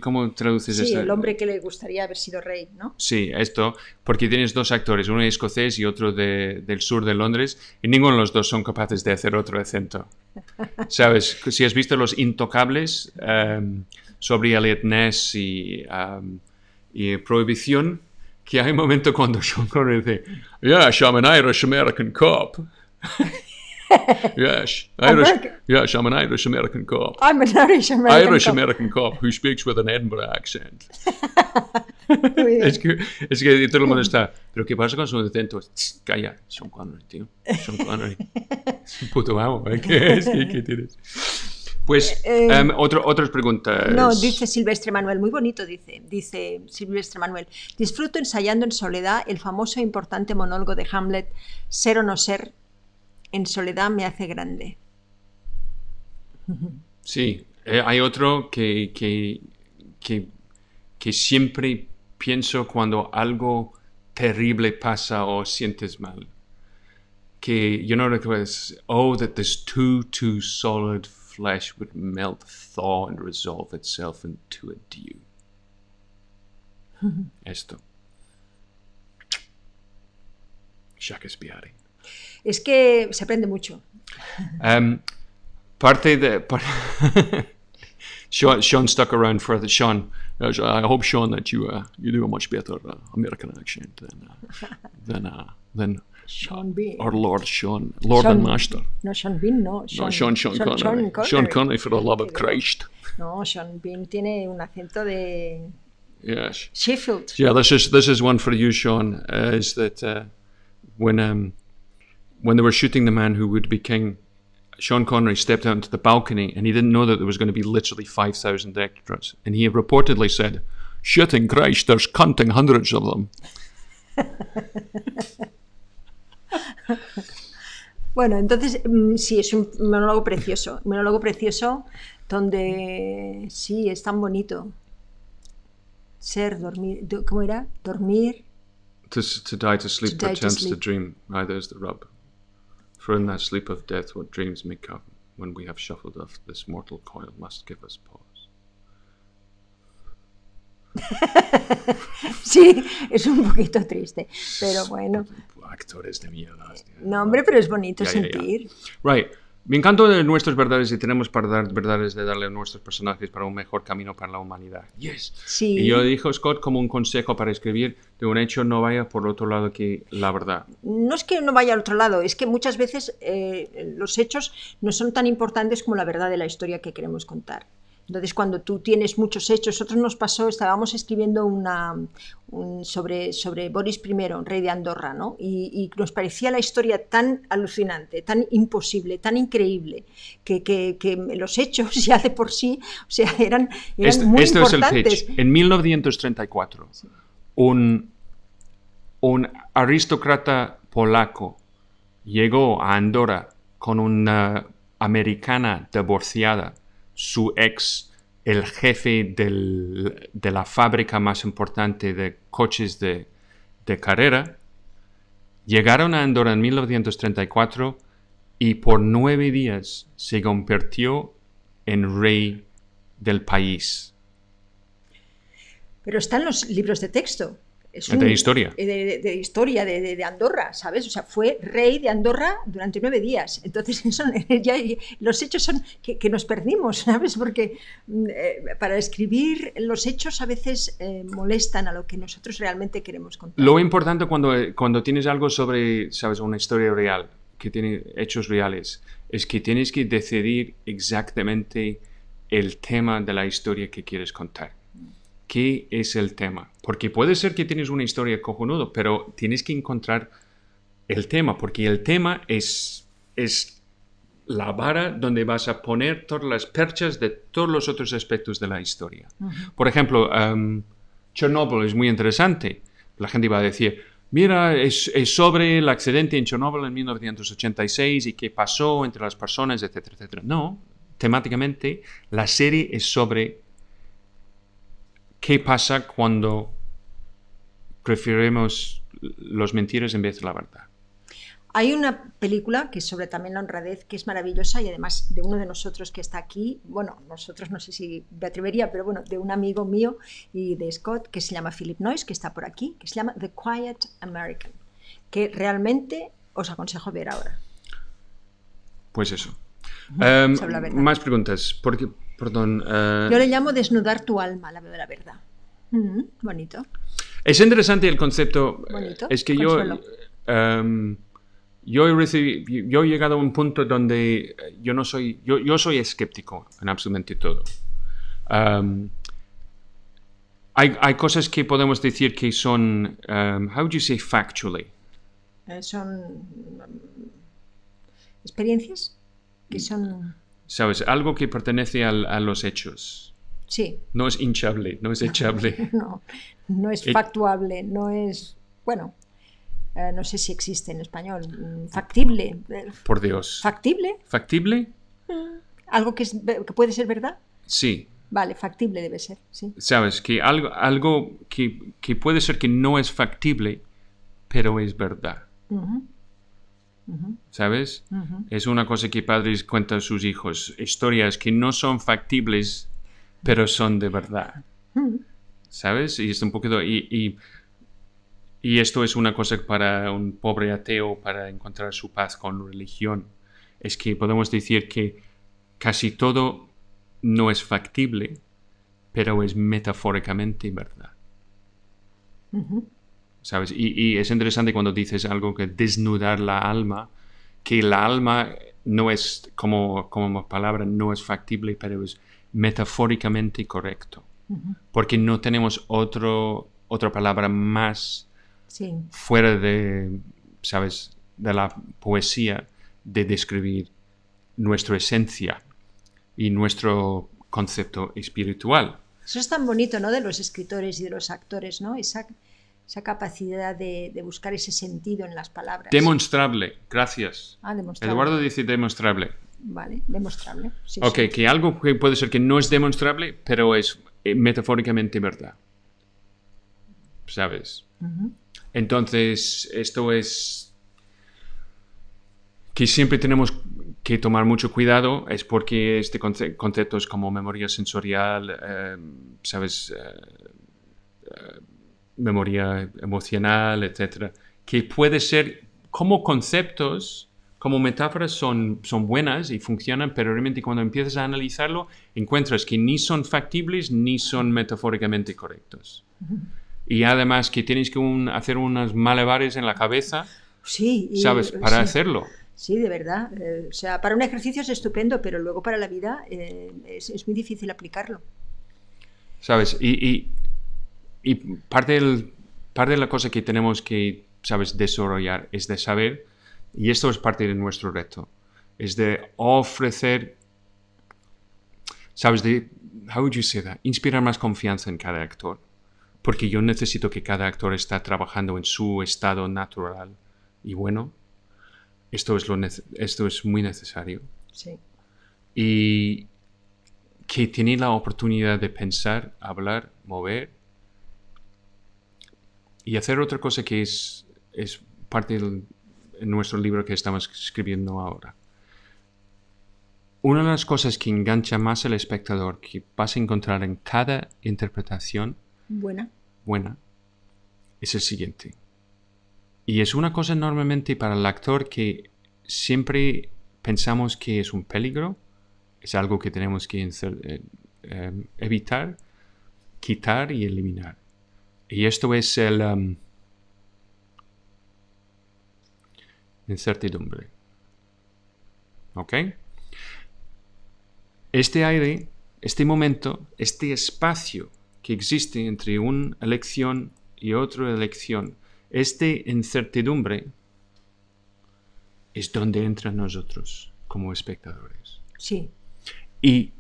¿Cómo traduces sí, El hombre que le gustaría haber sido rey, ¿no? Sí, esto, porque tienes dos actores, uno escocés y otro del sur de Londres, y ninguno de los dos son capaces de hacer otro acento. (laughs) ¿Sabes? Si has visto Los Intocables em, sobre Elliot Ness y, em, y Prohibición, que hay un momento cuando (laughs) Sean Connery dice, Yeah, I'm an Irish American cop. (laughs) yes, (laughs) Irish. American. Yes, I'm an Irish American cop. I'm an Irish American. Irish American cop who speaks with an Edinburgh accent. (laughs) es, que, es que todo el mundo está. Pero ¿qué pasa con esos detentos? Calla, son Connery, tío. Son Connery. Es un puto amo. ¿eh? ¿Qué, es? ¿Qué, qué tienes? Pues eh, eh em, otras preguntas. No, dice Silvestre Manuel, muy bonito dice, dice Silvestre Manuel, disfruto ensayando en soledad el famoso e importante monólogo de Hamlet, ser o no ser, en soledad me hace grande. Sí, eh, hay otro que, que, que, siempre pienso cuando algo terrible pasa o sientes mal. Que yo no recuerdo, pues, oh, that this too, too solid flesh would melt, thaw, and resolve itself into a dew. (laughs) Esto. Shakespeare es que se aprende mucho. Um, parte de... (laughs) Sean, stuck around for the Sean. Uh, I hope Sean that you uh, you do a much better uh, American accent than uh, (laughs) than than Sean Bean or Lord Sean, Lord and Master. No, Sean Bean, no. Sean, no, Sean, Sean, Connery. Sean Connery. for the love of Christ. No, Sean Bean tiene un acento de. Sheffield. Yeah, this is this is one for you, Sean. is that when um, when they were shooting the man who would be king, Sean Connery stepped out into the balcony and he didn't know that there was going to be literally 5,000 extras. And he reportedly said, Shooting Christ, there's counting hundreds of them. (laughs) bueno, entonces mm, sí, es un monólogo precioso, un monólogo precioso donde sí, es tan bonito. Ser, dormir, ¿cómo era? Dormir. To, to die to sleep, to pretends to, to dream, either is the rub. For in that sleep of death what dreams may come, when we have shuffled off this mortal coil, must give us pause. (laughs) sí, es un poquito triste, pero bueno. Actores de mierda. No, hombre, pero es bonito sentir. Right. Me encanta de nuestros verdades y tenemos para dar verdades de darle a nuestros personajes para un mejor camino para la humanidad. Yes. Sí. Y yo dijo Scott como un consejo para escribir de un hecho no vaya por otro lado que la verdad. No es que no vaya al otro lado, es que muchas veces eh, los hechos no son tan importantes como la verdad de la historia que queremos contar. Entonces, cuando tú tienes muchos hechos, nosotros nos pasó, estábamos escribiendo una, sobre, sobre Boris I, rey de Andorra, Y, nos parecía la historia tan alucinante, tan imposible, tan increíble, que, los hechos (laughs) ya de por sí, o eran, este, muy este es el pitch. En 1934, un, un aristócrata polaco llegó a Andorra con una americana divorciada su ex, el jefe de la fábrica más importante de coches de, de carrera, llegaron a Andorra en 1934 y por nueve días se convirtió en rey del país. Pero están los libros de texto. Eh, de historia. De, de, historia, de, Andorra, ¿sabes? O sea, fue rey de Andorra durante nueve días. Entonces, (laughs) (laughs) los hechos son que, que, nos perdimos, ¿sabes? Porque mm, eh, para escribir los hechos a veces eh, molestan a lo que nosotros realmente queremos contar. Lo importante cuando, cuando tienes algo sobre, ¿sabes? Una historia real, que tiene hechos reales, es que tienes que decidir exactamente el tema de la historia que quieres contar qué es el tema. Porque puede ser que tienes una historia cojonudo, pero tienes que encontrar el tema, porque el tema es, es la vara donde vas a poner todas las perchas de todos los otros aspectos de la historia. Por ejemplo, em, Chernobyl es muy interesante. La gente iba a decir, mira, es, sobre el accidente en Chernobyl en 1986 y qué pasó entre las personas, etcétera, etcétera. No, temáticamente, la serie es sobre ¿Qué pasa cuando preferimos los mentiras en vez de la verdad? Hay una película que sobre también la honradez que es maravillosa y además de uno de nosotros que está aquí, bueno, nosotros no sé si me atrevería, pero bueno, de un amigo mío y de Scott que se llama Philip Noyce que está por aquí, que se llama The Quiet American, que realmente os aconsejo ver ahora. Pues eso. Em, más preguntas. ¿Por eh, yo le llamo desnudar tu alma, la verdad. Mm, bonito. Es interesante el concepto. Eh, bonito. Es que yo. Em, yo he, llegado a un punto donde eh, yo no soy, yo, soy escéptico en absolutamente todo. Em, hay, cosas que podemos decir que son, ¿Cómo em, how would you say factually? son mm, experiencias que son ¿sabes? Algo que pertenece a los hechos. Sí. No es hinchable, no es echable. (laughs) no, no es eh, factuable, no es, bueno, eh, no sé si existe en español, mm, factible. Por Dios. ¿Factible? ¿Factible? Mm, algo que, puede ser verdad. Sí. Vale, factible debe ser, sí. Sabes, que algo, algo que, puede ser que no es factible, pero es verdad. ¿sabes? Es una cosa que padres cuentan a sus hijos, historias que no son factibles, pero son de verdad, ¿sabes? Y es un poquito... Y, y, esto es una cosa para un pobre ateo, para encontrar su paz con religión. Es que podemos decir que casi todo no es factible, pero es metafóricamente verdad. ¿sabes? Y, es interesante cuando dices algo que desnudar la alma, que la alma no es, como, como palabra, no es factible, pero es metafóricamente correcto. Porque no tenemos otro, otra palabra más fuera de, ¿sabes?, de la poesía de describir nuestra esencia y nuestro concepto espiritual. Eso es tan bonito, ¿no? De los escritores y de los actores, ¿no? esa capacidad de, buscar ese sentido en las palabras. demostrable gracias. Ah, demostrable. Eduardo dice demostrable. Vale, demostrable. ok, que algo que puede ser que no es demostrable, pero es eh, metafóricamente verdad. ¿Sabes? Entonces, esto es que siempre tenemos que tomar mucho cuidado, es porque este concepto es como memoria sensorial, eh, ¿sabes? Eh, memoria emocional, etcétera... que puede ser como conceptos, como metáforas son, son buenas y funcionan, pero realmente cuando empiezas a analizarlo, encuentras que ni son factibles ni son metafóricamente correctos. Y además que tienes que hacer unos malevares en la cabeza, sí, ¿sabes? Para hacerlo. Sí, de verdad. Eh, o sea, para un ejercicio es estupendo, pero luego para la vida eh, es, muy difícil aplicarlo. ¿Sabes? Y, y y parte, del, parte de la cosa que tenemos que, sabes, desarrollar es de saber, y esto es parte de nuestro reto, es de ofrecer, sabes, de, how would you say that? Inspirar más confianza en cada actor, porque yo necesito que cada actor está trabajando en su estado natural y bueno, esto es, lo esto es muy necesario. Sí. Y que tiene la oportunidad de pensar, hablar, mover y hacer otra cosa que es, es parte de nuestro libro que estamos escribiendo ahora. Una de las cosas que engancha más al espectador que vas a encontrar en cada interpretación buena, buena es el siguiente. Y es una cosa enormemente para el actor que siempre pensamos que es un peligro, es algo que tenemos que eh, eh, evitar, quitar y eliminar. Y esto es el... Um, incertidumbre. ¿Ok? Este aire, este momento, este espacio que existe entre una elección y otra elección, este incertidumbre es donde entran nosotros como espectadores. Sí. Y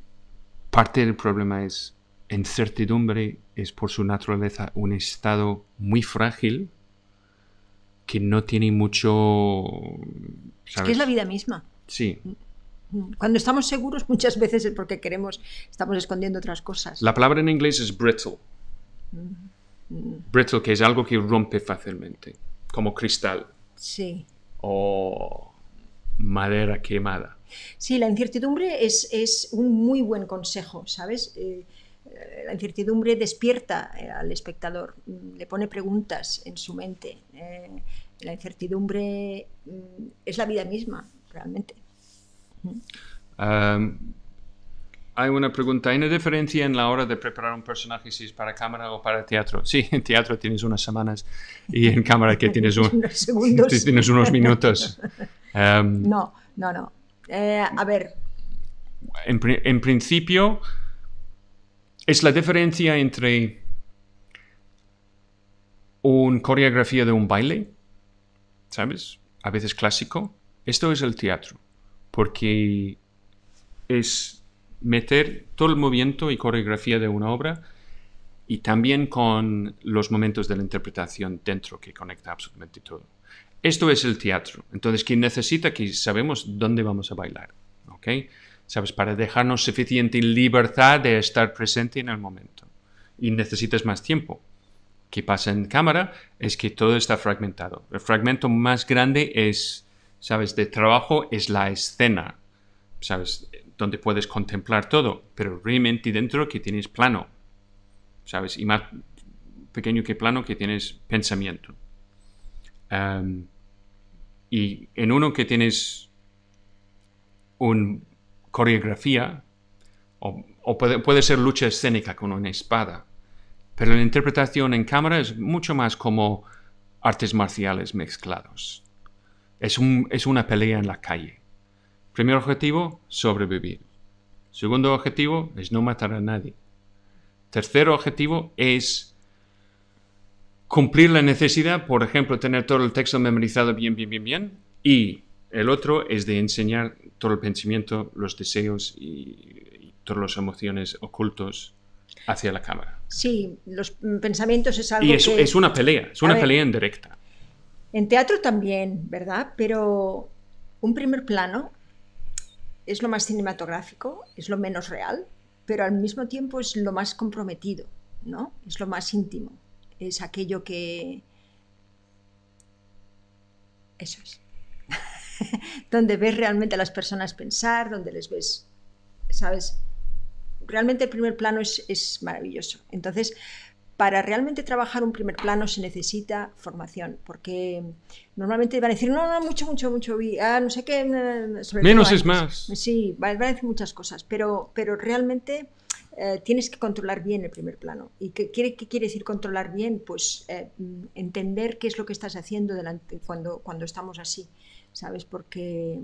parte del problema es incertidumbre es por su naturaleza un estado muy frágil que no tiene mucho... Es que es la vida misma. Sí. Cuando estamos seguros muchas veces es porque queremos, estamos escondiendo otras cosas. La palabra en inglés es brittle. Mm. Brittle, que es algo que rompe fácilmente, como cristal. Sí. O madera quemada. Sí, la incertidumbre es, es un muy buen consejo, ¿sabes? Eh, eh, la incertidumbre despierta eh, al espectador, mm, le pone preguntas en su mente. Eh, la incertidumbre mm, es la vida misma, realmente. hay una pregunta. ¿Hay una diferencia en la hora de preparar un personaje si es para cámara o para teatro? Sí, (laughs) en teatro tienes unas semanas y en cámara que (laughs) tienes, unos, minutos. (laughs) no, no, no. a ver. en principio, es la diferencia entre una coreografía de un baile, ¿sabes? A veces clásico. Esto es el teatro, porque es meter todo el movimiento y coreografía de una obra y también con los momentos de la interpretación dentro que conecta absolutamente todo. Esto es el teatro. Entonces, que necesita que sabemos dónde vamos a bailar. ¿ok? ¿sabes? Para dejarnos suficiente libertad de estar presente en el momento. Y necesitas más tiempo. ¿Qué pasa en cámara? Es que todo está fragmentado. El fragmento más grande es, ¿sabes? De trabajo es la escena, ¿sabes? Donde puedes contemplar todo, pero realmente dentro que tienes plano, ¿sabes? Y más pequeño que plano que tienes pensamiento. y en uno que tienes un coreografía, o, puede, ser lucha escénica con una espada, pero la interpretación en cámara es mucho más como artes marciales mezclados. Es, es una pelea en la calle. Primer objetivo, sobrevivir. Segundo objetivo es no matar a nadie. Tercer objetivo es cumplir la necesidad, por ejemplo, tener todo el texto memorizado bien, bien, bien, bien, y el otro es de enseñar todo el pensamiento, los deseos y, todas las emociones ocultos hacia la cámara. Sí, los pensamientos es algo. Y es, una pelea, es una pelea en directa En teatro también, ¿verdad? Pero un primer plano es lo más cinematográfico, es lo menos real, pero al mismo tiempo es lo más comprometido, ¿no? Es lo más íntimo. Es aquello que. Eso es. (laughs) donde ves realmente a las personas pensar, donde les ves, ¿sabes? Realmente el primer plano es, maravilloso. Entonces, para realmente trabajar un primer plano se necesita formación, porque normalmente van a decir, no, no, mucho, mucho, mucho, ah, no sé qué. Menos es más. Sí, van a decir muchas cosas, pero, pero realmente eh, tienes que controlar bien el primer plano. ¿Y qué quiere, qué decir controlar bien? Pues eh, entender qué es lo que estás haciendo delante, cuando, cuando estamos así. ¿sabes? Porque,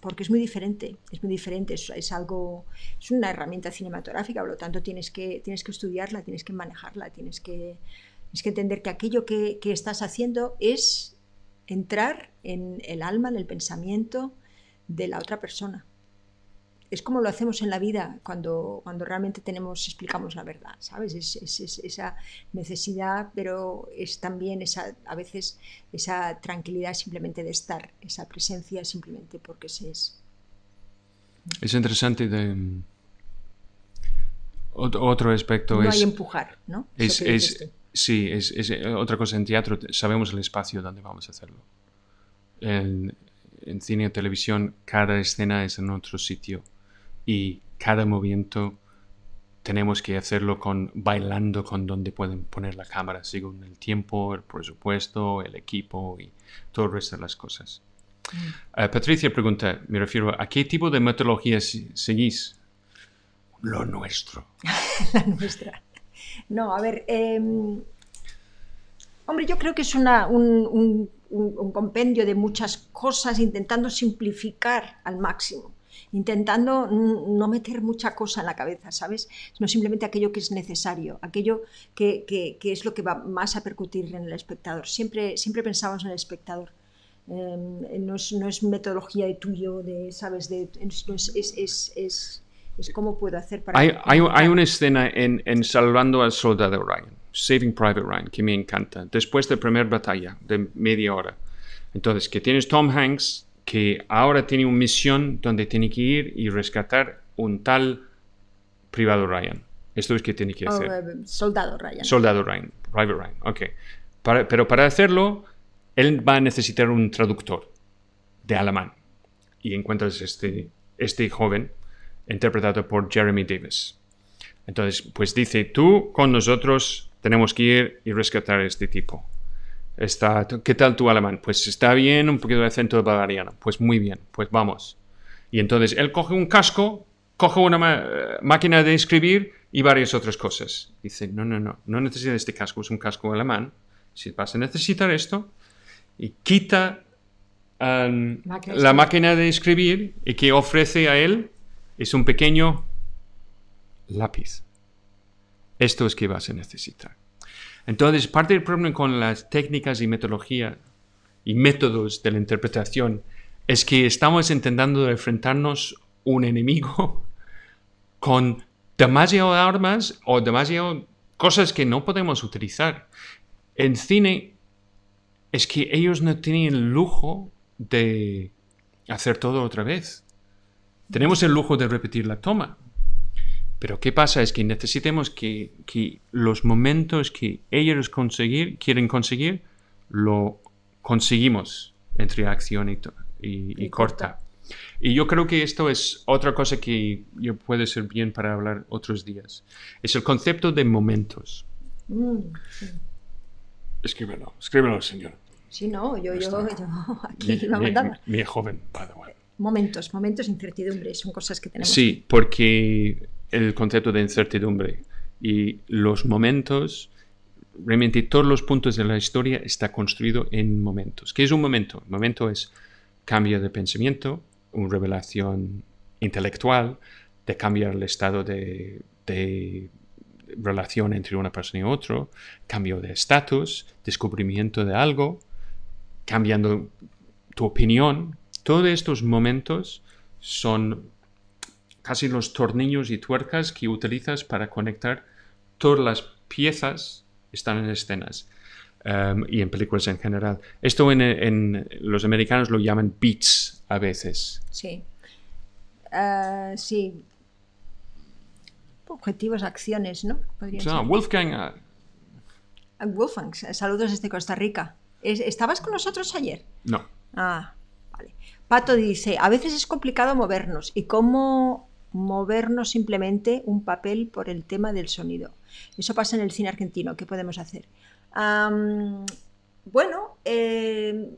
porque es muy diferente, es muy diferente, es, algo, es una herramienta cinematográfica, por lo tanto tienes que, tienes que estudiarla, tienes que manejarla, tienes que, que entender que aquello que estás haciendo es entrar en el alma, en el pensamiento de la otra persona es como lo hacemos en la vida cuando, cuando realmente tenemos, explicamos la verdad, ¿sabes? Es, esa necesidad, pero es también esa, a veces esa tranquilidad simplemente de estar, esa presencia simplemente porque se es. Es interesante de... Otro aspecto es... No hay empujar, ¿no? sí, es, eh, otra cosa. En teatro sabemos el espacio donde vamos a hacerlo. en cine o televisión, cada escena es en otro sitio y cada movimiento tenemos que hacerlo con bailando con donde pueden poner la cámara según el tiempo, el presupuesto, el equipo y todo el resto de las cosas. Mm. Eh, Patricia pregunta, me refiero a qué tipo de metodología seguís. Lo nuestro. (laughs) la nuestra. No, a ver, em, hombre, yo creo que es una, un compendio de muchas cosas intentando simplificar al máximo intentando no meter mucha cosa en la cabeza, ¿sabes? No simplemente aquello que es necesario, aquello que, es lo que va más a percutir en el espectador. Siempre, siempre pensamos en el espectador. Em, no, es, no, es, metodología de tuyo, de, ¿sabes? De, es, es, es es cómo puedo hacer para... Hay, hay, una escena en, en, Salvando al Soldado Ryan, Saving Private Ryan, que me encanta, después de la primera batalla de media hora. Entonces, que tienes Tom Hanks que ahora tiene una misión donde tiene que ir y rescatar un tal privado Ryan. Esto es que tiene que oh, hacer. Eh, soldado Ryan. Soldado Ryan. Private Ryan. Ok. pero para hacerlo, él va a necesitar un traductor de alemán. Y encuentras este, este joven interpretado por Jeremy Davis. Entonces, pues dice, tú con nosotros tenemos que ir y rescatar a este tipo. Está, ¿Qué tal tu alemán? Pues está bien, un poquito de acento bavariano. Pues muy bien, pues vamos. Y entonces él coge un casco, coge una eh, máquina de escribir y varias otras cosas. Dice, no, no, no, no necesitas este casco, es un casco alemán. Si vas a necesitar esto, y quita um, la máquina de escribir y que ofrece a él es un pequeño lápiz. Esto es que vas a necesitar. Entonces, parte del problema con las técnicas y metodología y métodos de la interpretación es que estamos intentando enfrentarnos un enemigo (laughs) con demasiadas armas o demasiadas cosas que no podemos utilizar. En cine es que ellos no tienen el lujo de hacer todo otra vez. Tenemos el lujo de repetir la toma, pero ¿qué pasa? Es que necesitemos que, que los momentos que ellos conseguir, quieren conseguir, lo conseguimos entre acción y, y, corta. Y yo creo que esto es otra cosa que yo puede ser bien para hablar otros días. Es el concepto de momentos. Mm, escríbelo, escríbelo, señor. Sí, no, yo, yo, yo, (laughs) aquí mi, lo mandaba. Mi, joven, Momentos, momentos, incertidumbre, son cosas que tenemos. Sí, porque el concepto de incertidumbre y los momentos, realmente todos los puntos de la historia está construido en momentos. ¿Qué es un momento? Un momento es cambio de pensamiento, una revelación intelectual, de cambiar el estado de, de relación entre una persona y otro, cambio de estatus, descubrimiento de algo, cambiando tu opinión. Todos estos momentos son casi los tornillos y tuercas que utilizas para conectar todas las piezas están en escenas em, y en películas en general. Esto en, los americanos lo llaman beats a veces. Sí. Ah, sí. Objetivos, acciones, ¿no? no, Wolfgang. Ah, Wolfgang, saludos desde Costa Rica. ¿Estabas con nosotros ayer? No. Ah, vale. Pato dice, a veces es complicado movernos y cómo movernos simplemente un papel por el tema del sonido. Eso pasa en el cine argentino. ¿Qué podemos hacer? bueno, eh,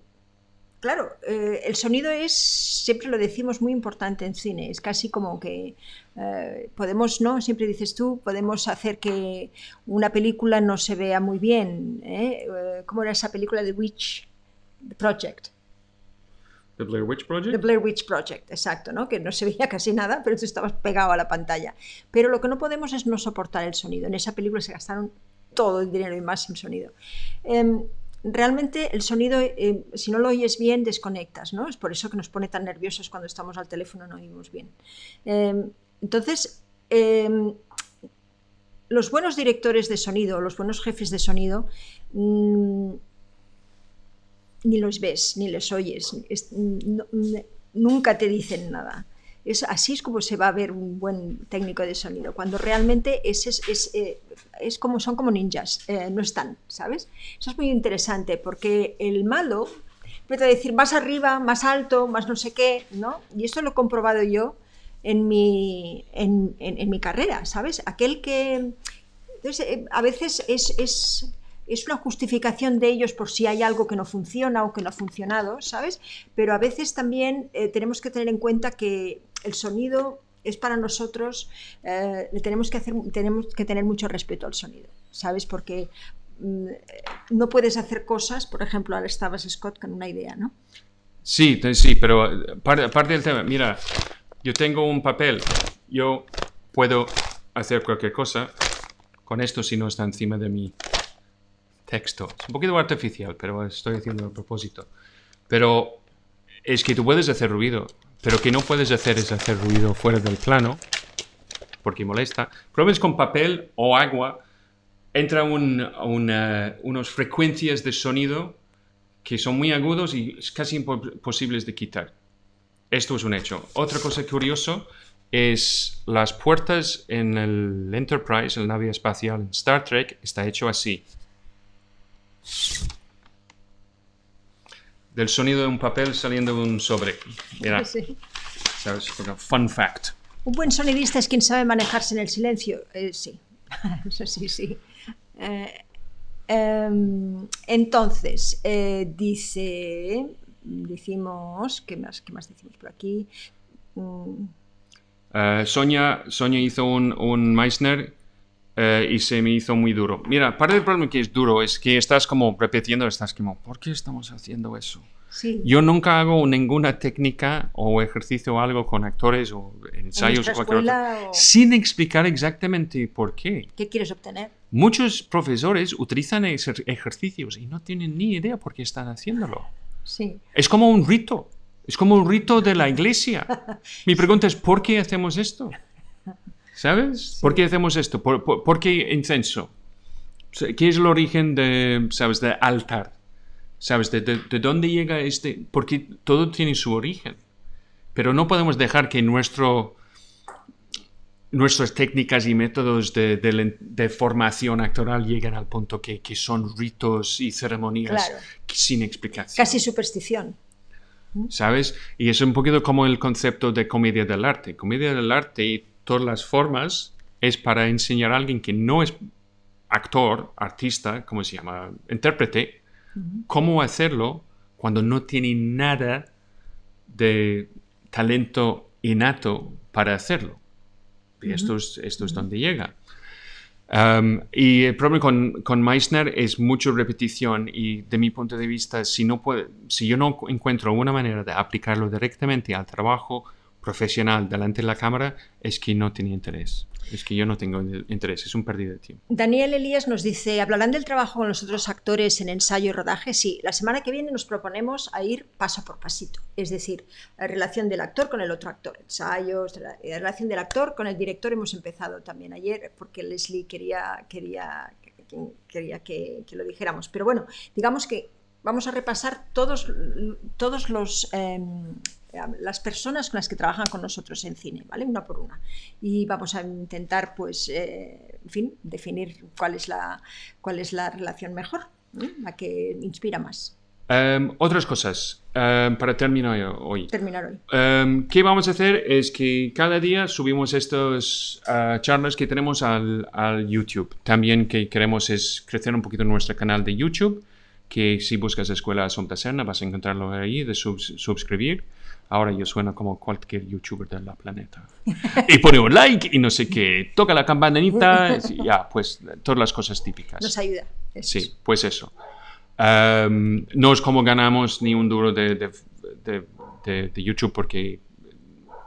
claro, eh, el sonido es, siempre lo decimos, muy importante en cine. Es casi como que eh, podemos, ¿no? Siempre dices tú, podemos hacer que una película no se vea muy bien. ¿Cómo era esa película de Witch Project? The Blair Witch Project. Blair Witch Project, exacto, ¿no? Que no se veía casi nada, (laughs) pero tú estabas pegado a la pantalla. Pero lo que no podemos es no soportar el sonido. En esa película se gastaron todo el dinero y más sin sonido. Em, realmente el sonido, em, si no lo oyes bien, desconectas, ¿no? Es por eso que nos pone tan nerviosos cuando estamos al teléfono no oímos bien. Em, entonces, los buenos directores de sonido, los buenos jefes de sonido, mmm, ni los ves, ni los oyes, nunca te dicen nada. Es, así es como se va a ver un buen técnico de sonido, cuando realmente es, es, eh, como son como ninjas, eh, no están, ¿sabes? Eso es muy interesante porque el malo empieza decir más arriba, más alto, más no sé qué, ¿no? Y esto lo he comprobado yo en mi, en, mi carrera, ¿sabes? Aquel que... Eh, a veces es es una justificación de ellos por si hay algo que no funciona o que no ha funcionado, ¿sabes? Pero a veces también eh, tenemos que tener en cuenta que el sonido es para nosotros, eh, le tenemos que, hacer, tenemos que tener mucho respeto al sonido, ¿sabes? Porque mm, no puedes hacer cosas, por ejemplo, al estabas Scott con una idea, ¿no? Sí, sí, pero eh, aparte del tema, mira, yo tengo un papel, yo puedo hacer cualquier cosa con esto si no está encima de mí texto. Es un poquito artificial, pero estoy haciendo el propósito. Pero es que tú puedes hacer ruido, pero que no puedes hacer es hacer ruido fuera del plano, porque molesta. Pruebes con papel o agua, entra un, eh, frecuencias de sonido que son muy agudos y es casi imposibles de quitar. Esto es un hecho. Otra cosa curiosa es las puertas en el Enterprise, el nave espacial en Star Trek, está hecho así. Del sonido de un papel saliendo de un sobre. Mira, Fun fact. Un buen sonidista es quien sabe manejarse en el silencio. Eh, sí, (laughs) eso sí, sí. Eh, em, entonces, eh, dice, decimos, ¿qué más, más decimos por aquí? Mm. Sonia, Sonia hizo un, un Meissner eh, y se me hizo muy duro. Mira, parte del problema que es duro es que estás como repitiendo, estás como, ¿por qué estamos haciendo eso? Sí. Yo nunca hago ninguna técnica o ejercicio o algo con actores o ensayos o cualquier sin explicar exactamente por qué. ¿Qué quieres obtener? Muchos profesores utilizan ejercicios y no tienen ni idea por qué están haciéndolo. Sí. Es como un rito, es como un rito de la iglesia. (laughs) Mi pregunta es, ¿por qué hacemos esto? ¿Sabes? ¿Por qué hacemos esto? ¿Por, qué incenso? ¿Qué es el origen de, sabes, de altar? ¿Sabes? ¿De, dónde llega este? Porque todo tiene su origen. Pero no podemos dejar que nuestro, nuestras técnicas y métodos de, formación actoral lleguen al punto que, son ritos y ceremonias sin explicación. Casi superstición. ¿Sabes? Y es un poquito como el concepto de comedia del arte. Comedia del arte todas las formas es para enseñar a alguien que no es actor, artista, como se llama, intérprete, cómo hacerlo cuando no tiene nada de talento innato para hacerlo. Y esto es, esto es donde llega. y el problema con, con, Meissner es mucho repetición y de mi punto de vista, si, no puede, si yo no encuentro una manera de aplicarlo directamente al trabajo profesional delante de la cámara es que no tenía interés. Es que yo no tengo interés, es un perdido de tiempo. Daniel Elías nos dice, ¿hablarán del trabajo con los otros actores en ensayo y rodaje? Sí, la semana que viene nos proponemos a ir paso por pasito, es decir, la relación del actor con el otro actor, ensayos, la eh, relación del actor con el director hemos empezado también ayer, porque Leslie quería, quería, quería que, lo dijéramos. Pero bueno, digamos que vamos a repasar todos, todos los, em, las personas con las que trabajan con nosotros en cine, ¿vale? Una por una. Y vamos a intentar, pues, eh, en fin, definir cuál es la, cuál es la relación mejor, ¿eh? la que inspira más. Em, otras cosas em, para terminar hoy. Terminar hoy. Em, ¿Qué vamos a hacer? Es que cada día subimos estas eh, charlas que tenemos al, YouTube. También que queremos es crecer un poquito nuestro canal de YouTube, que si buscas Escuela Asunta Serna vas a encontrarlo ahí, de suscribir. Ahora yo suena como cualquier youtuber del planeta. (laughs) Y pone un like y no sé qué, toca la campanita, y ya, pues todas las cosas típicas. Nos ayuda. Sí, pues eso. Em, no es como ganamos ni un duro de, de, de, YouTube porque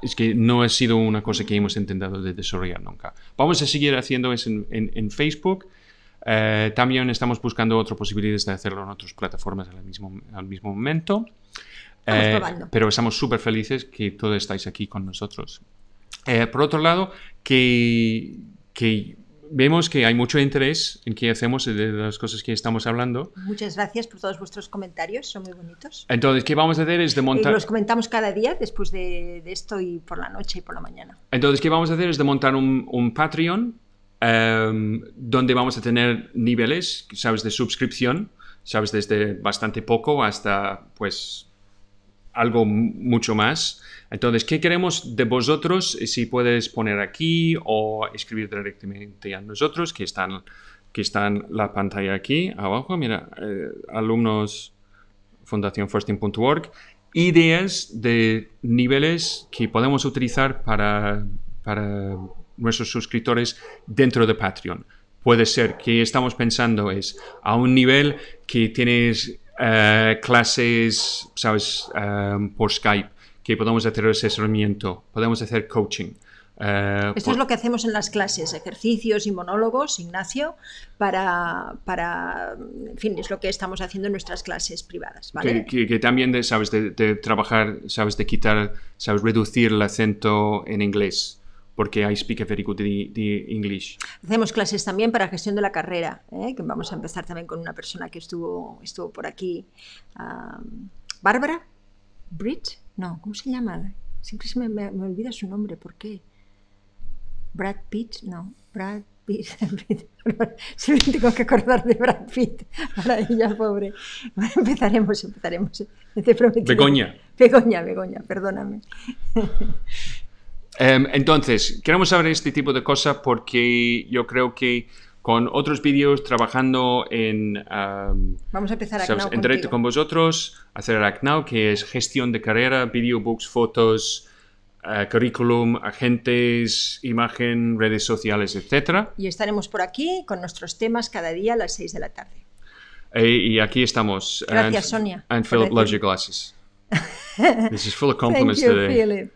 es que no ha sido una cosa que hemos intentado de desarrollar nunca. Vamos a seguir haciendo eso en, Facebook. Eh, también estamos buscando otras posibilidades de hacerlo en otras plataformas al mismo, al mismo momento. Eh, pero estamos súper felices que todos estáis aquí con nosotros. Eh, por otro lado, que, que vemos que hay mucho interés en qué hacemos de las cosas que estamos hablando. Muchas gracias por todos vuestros comentarios, son muy bonitos. Entonces, ¿qué vamos a hacer? Es de eh, montar... Y los comentamos cada día después de, esto y por la noche y por la mañana. Entonces, ¿qué vamos a hacer? Es de montar un, Patreon em, donde vamos a tener niveles, ¿sabes? De suscripción, ¿sabes? Desde bastante poco hasta, pues, algo mucho más. Entonces, ¿qué queremos de vosotros? Eh, si puedes poner aquí o escribir directamente a nosotros, que están, que están la pantalla aquí abajo. Mira, eh, alumnos fundacionforsting.org. Ideas de niveles que podemos utilizar para, para nuestros suscriptores dentro de Patreon. Puede ser que estamos pensando es a un nivel que tienes eh, clases, ¿sabes? Em, por Skype, que podamos hacer asesoramiento, podemos hacer coaching. Eh, Esto es lo que hacemos en las clases, ejercicios y monólogos, Ignacio, para, para en fin, es lo que estamos haciendo en nuestras clases privadas. ¿vale? Que, que, también, ¿sabes? De, de, trabajar, ¿sabes? De quitar, ¿sabes? Reducir el acento en inglés, porque I speak very good English. Hacemos clases también para gestión de la carrera, ¿eh? que vamos a empezar también con una persona que estuvo, estuvo por aquí. Bárbara Bridge, no, ¿cómo se llama? Siempre se me, me, olvida su nombre, ¿por qué? Brad Pitt, no, Brad Pitt. (laughs) tengo que acordar de Brad Pitt, Ahora ella, pobre. empezaremos, empezaremos. Begoña. Begoña, Begoña, perdóname. (laughs) Em, entonces, queremos saber este tipo de cosas porque yo creo que con otros vídeos trabajando en... Em, Vamos a empezar En directo con vosotros, hacer el ACNOW, que es gestión de carrera, videobooks, fotos, eh, currículum, agentes, imagen, redes sociales, etc. Y estaremos por aquí con nuestros temas cada día a las 6 de la tarde. Eh, y aquí estamos. Gracias, Sonia. And Philip loves your glasses. (laughs) This is full of compliments Thank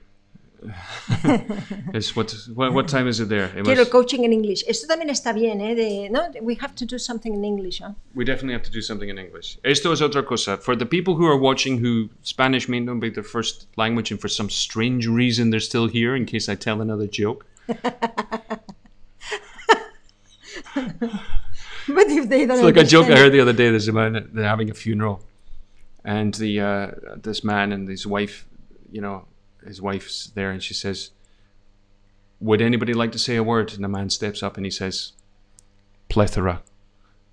(laughs) what, what, what, time is it there? It Quiero must... coaching en inglés. Esto también está bien, ¿eh? De, no, we have to do something in English. ¿eh? We definitely have to do something in English. Esto es otra cosa. For the people who are watching who Spanish may not be their first language and for some strange reason they're still here in case I tell another joke. (laughs) but if they don't it's like a joke I heard the other day. There's a man they're having a funeral, and the uh, this man and his wife, you know, his wife's there, and she says, "Would anybody like to say a word?" And the man steps up and he says, "Plethora,"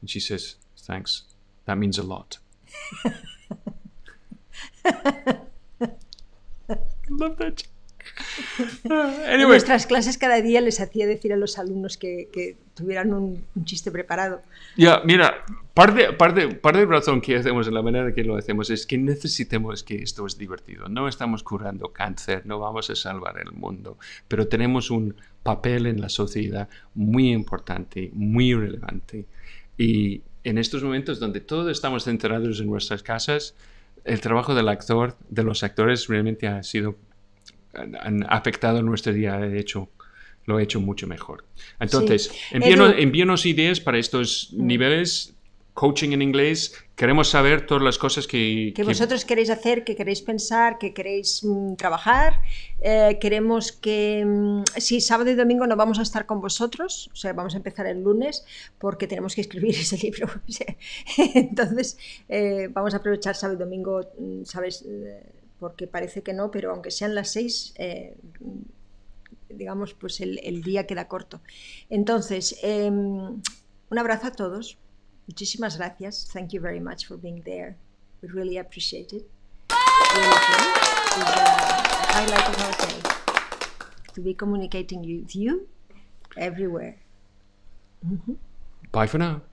and she says, "Thanks. That means a lot." (laughs) Love that. (laughs) Anyway. En nuestras clases cada día les hacía decir a los alumnos que, que tuvieran un, un, chiste preparado. Ya, mira, Parte, parte, parte, del razón que hacemos en la manera que lo hacemos es que necesitemos que esto es divertido. No estamos curando cáncer, no vamos a salvar el mundo, pero tenemos un papel en la sociedad muy importante, muy relevante. Y en estos momentos donde todos estamos centrados en nuestras casas, el trabajo del actor, de los actores realmente ha sido, han afectado nuestro día de hecho lo he hecho mucho mejor. Entonces, envíenos, ideas para estos mm. niveles coaching en inglés. Queremos saber todas las cosas que... Que, vosotros queréis hacer, que queréis pensar, que queréis mm, trabajar. Eh, queremos que... Mm, si sábado y domingo no vamos a estar con vosotros, o sea, vamos a empezar el lunes porque tenemos que escribir (laughs) ese libro. (laughs) Entonces, eh, vamos a aprovechar sábado y domingo, mm, ¿sabes? Eh, porque parece que no, pero aunque sean las seis... digamos, pues el, día queda corto. Entonces, em, un abrazo a todos. Muchísimas gracias. Thank you very much for being there. We really appreciate it. Really a highlight of our day to be communicating with you everywhere. Mm -hmm. Bye for now.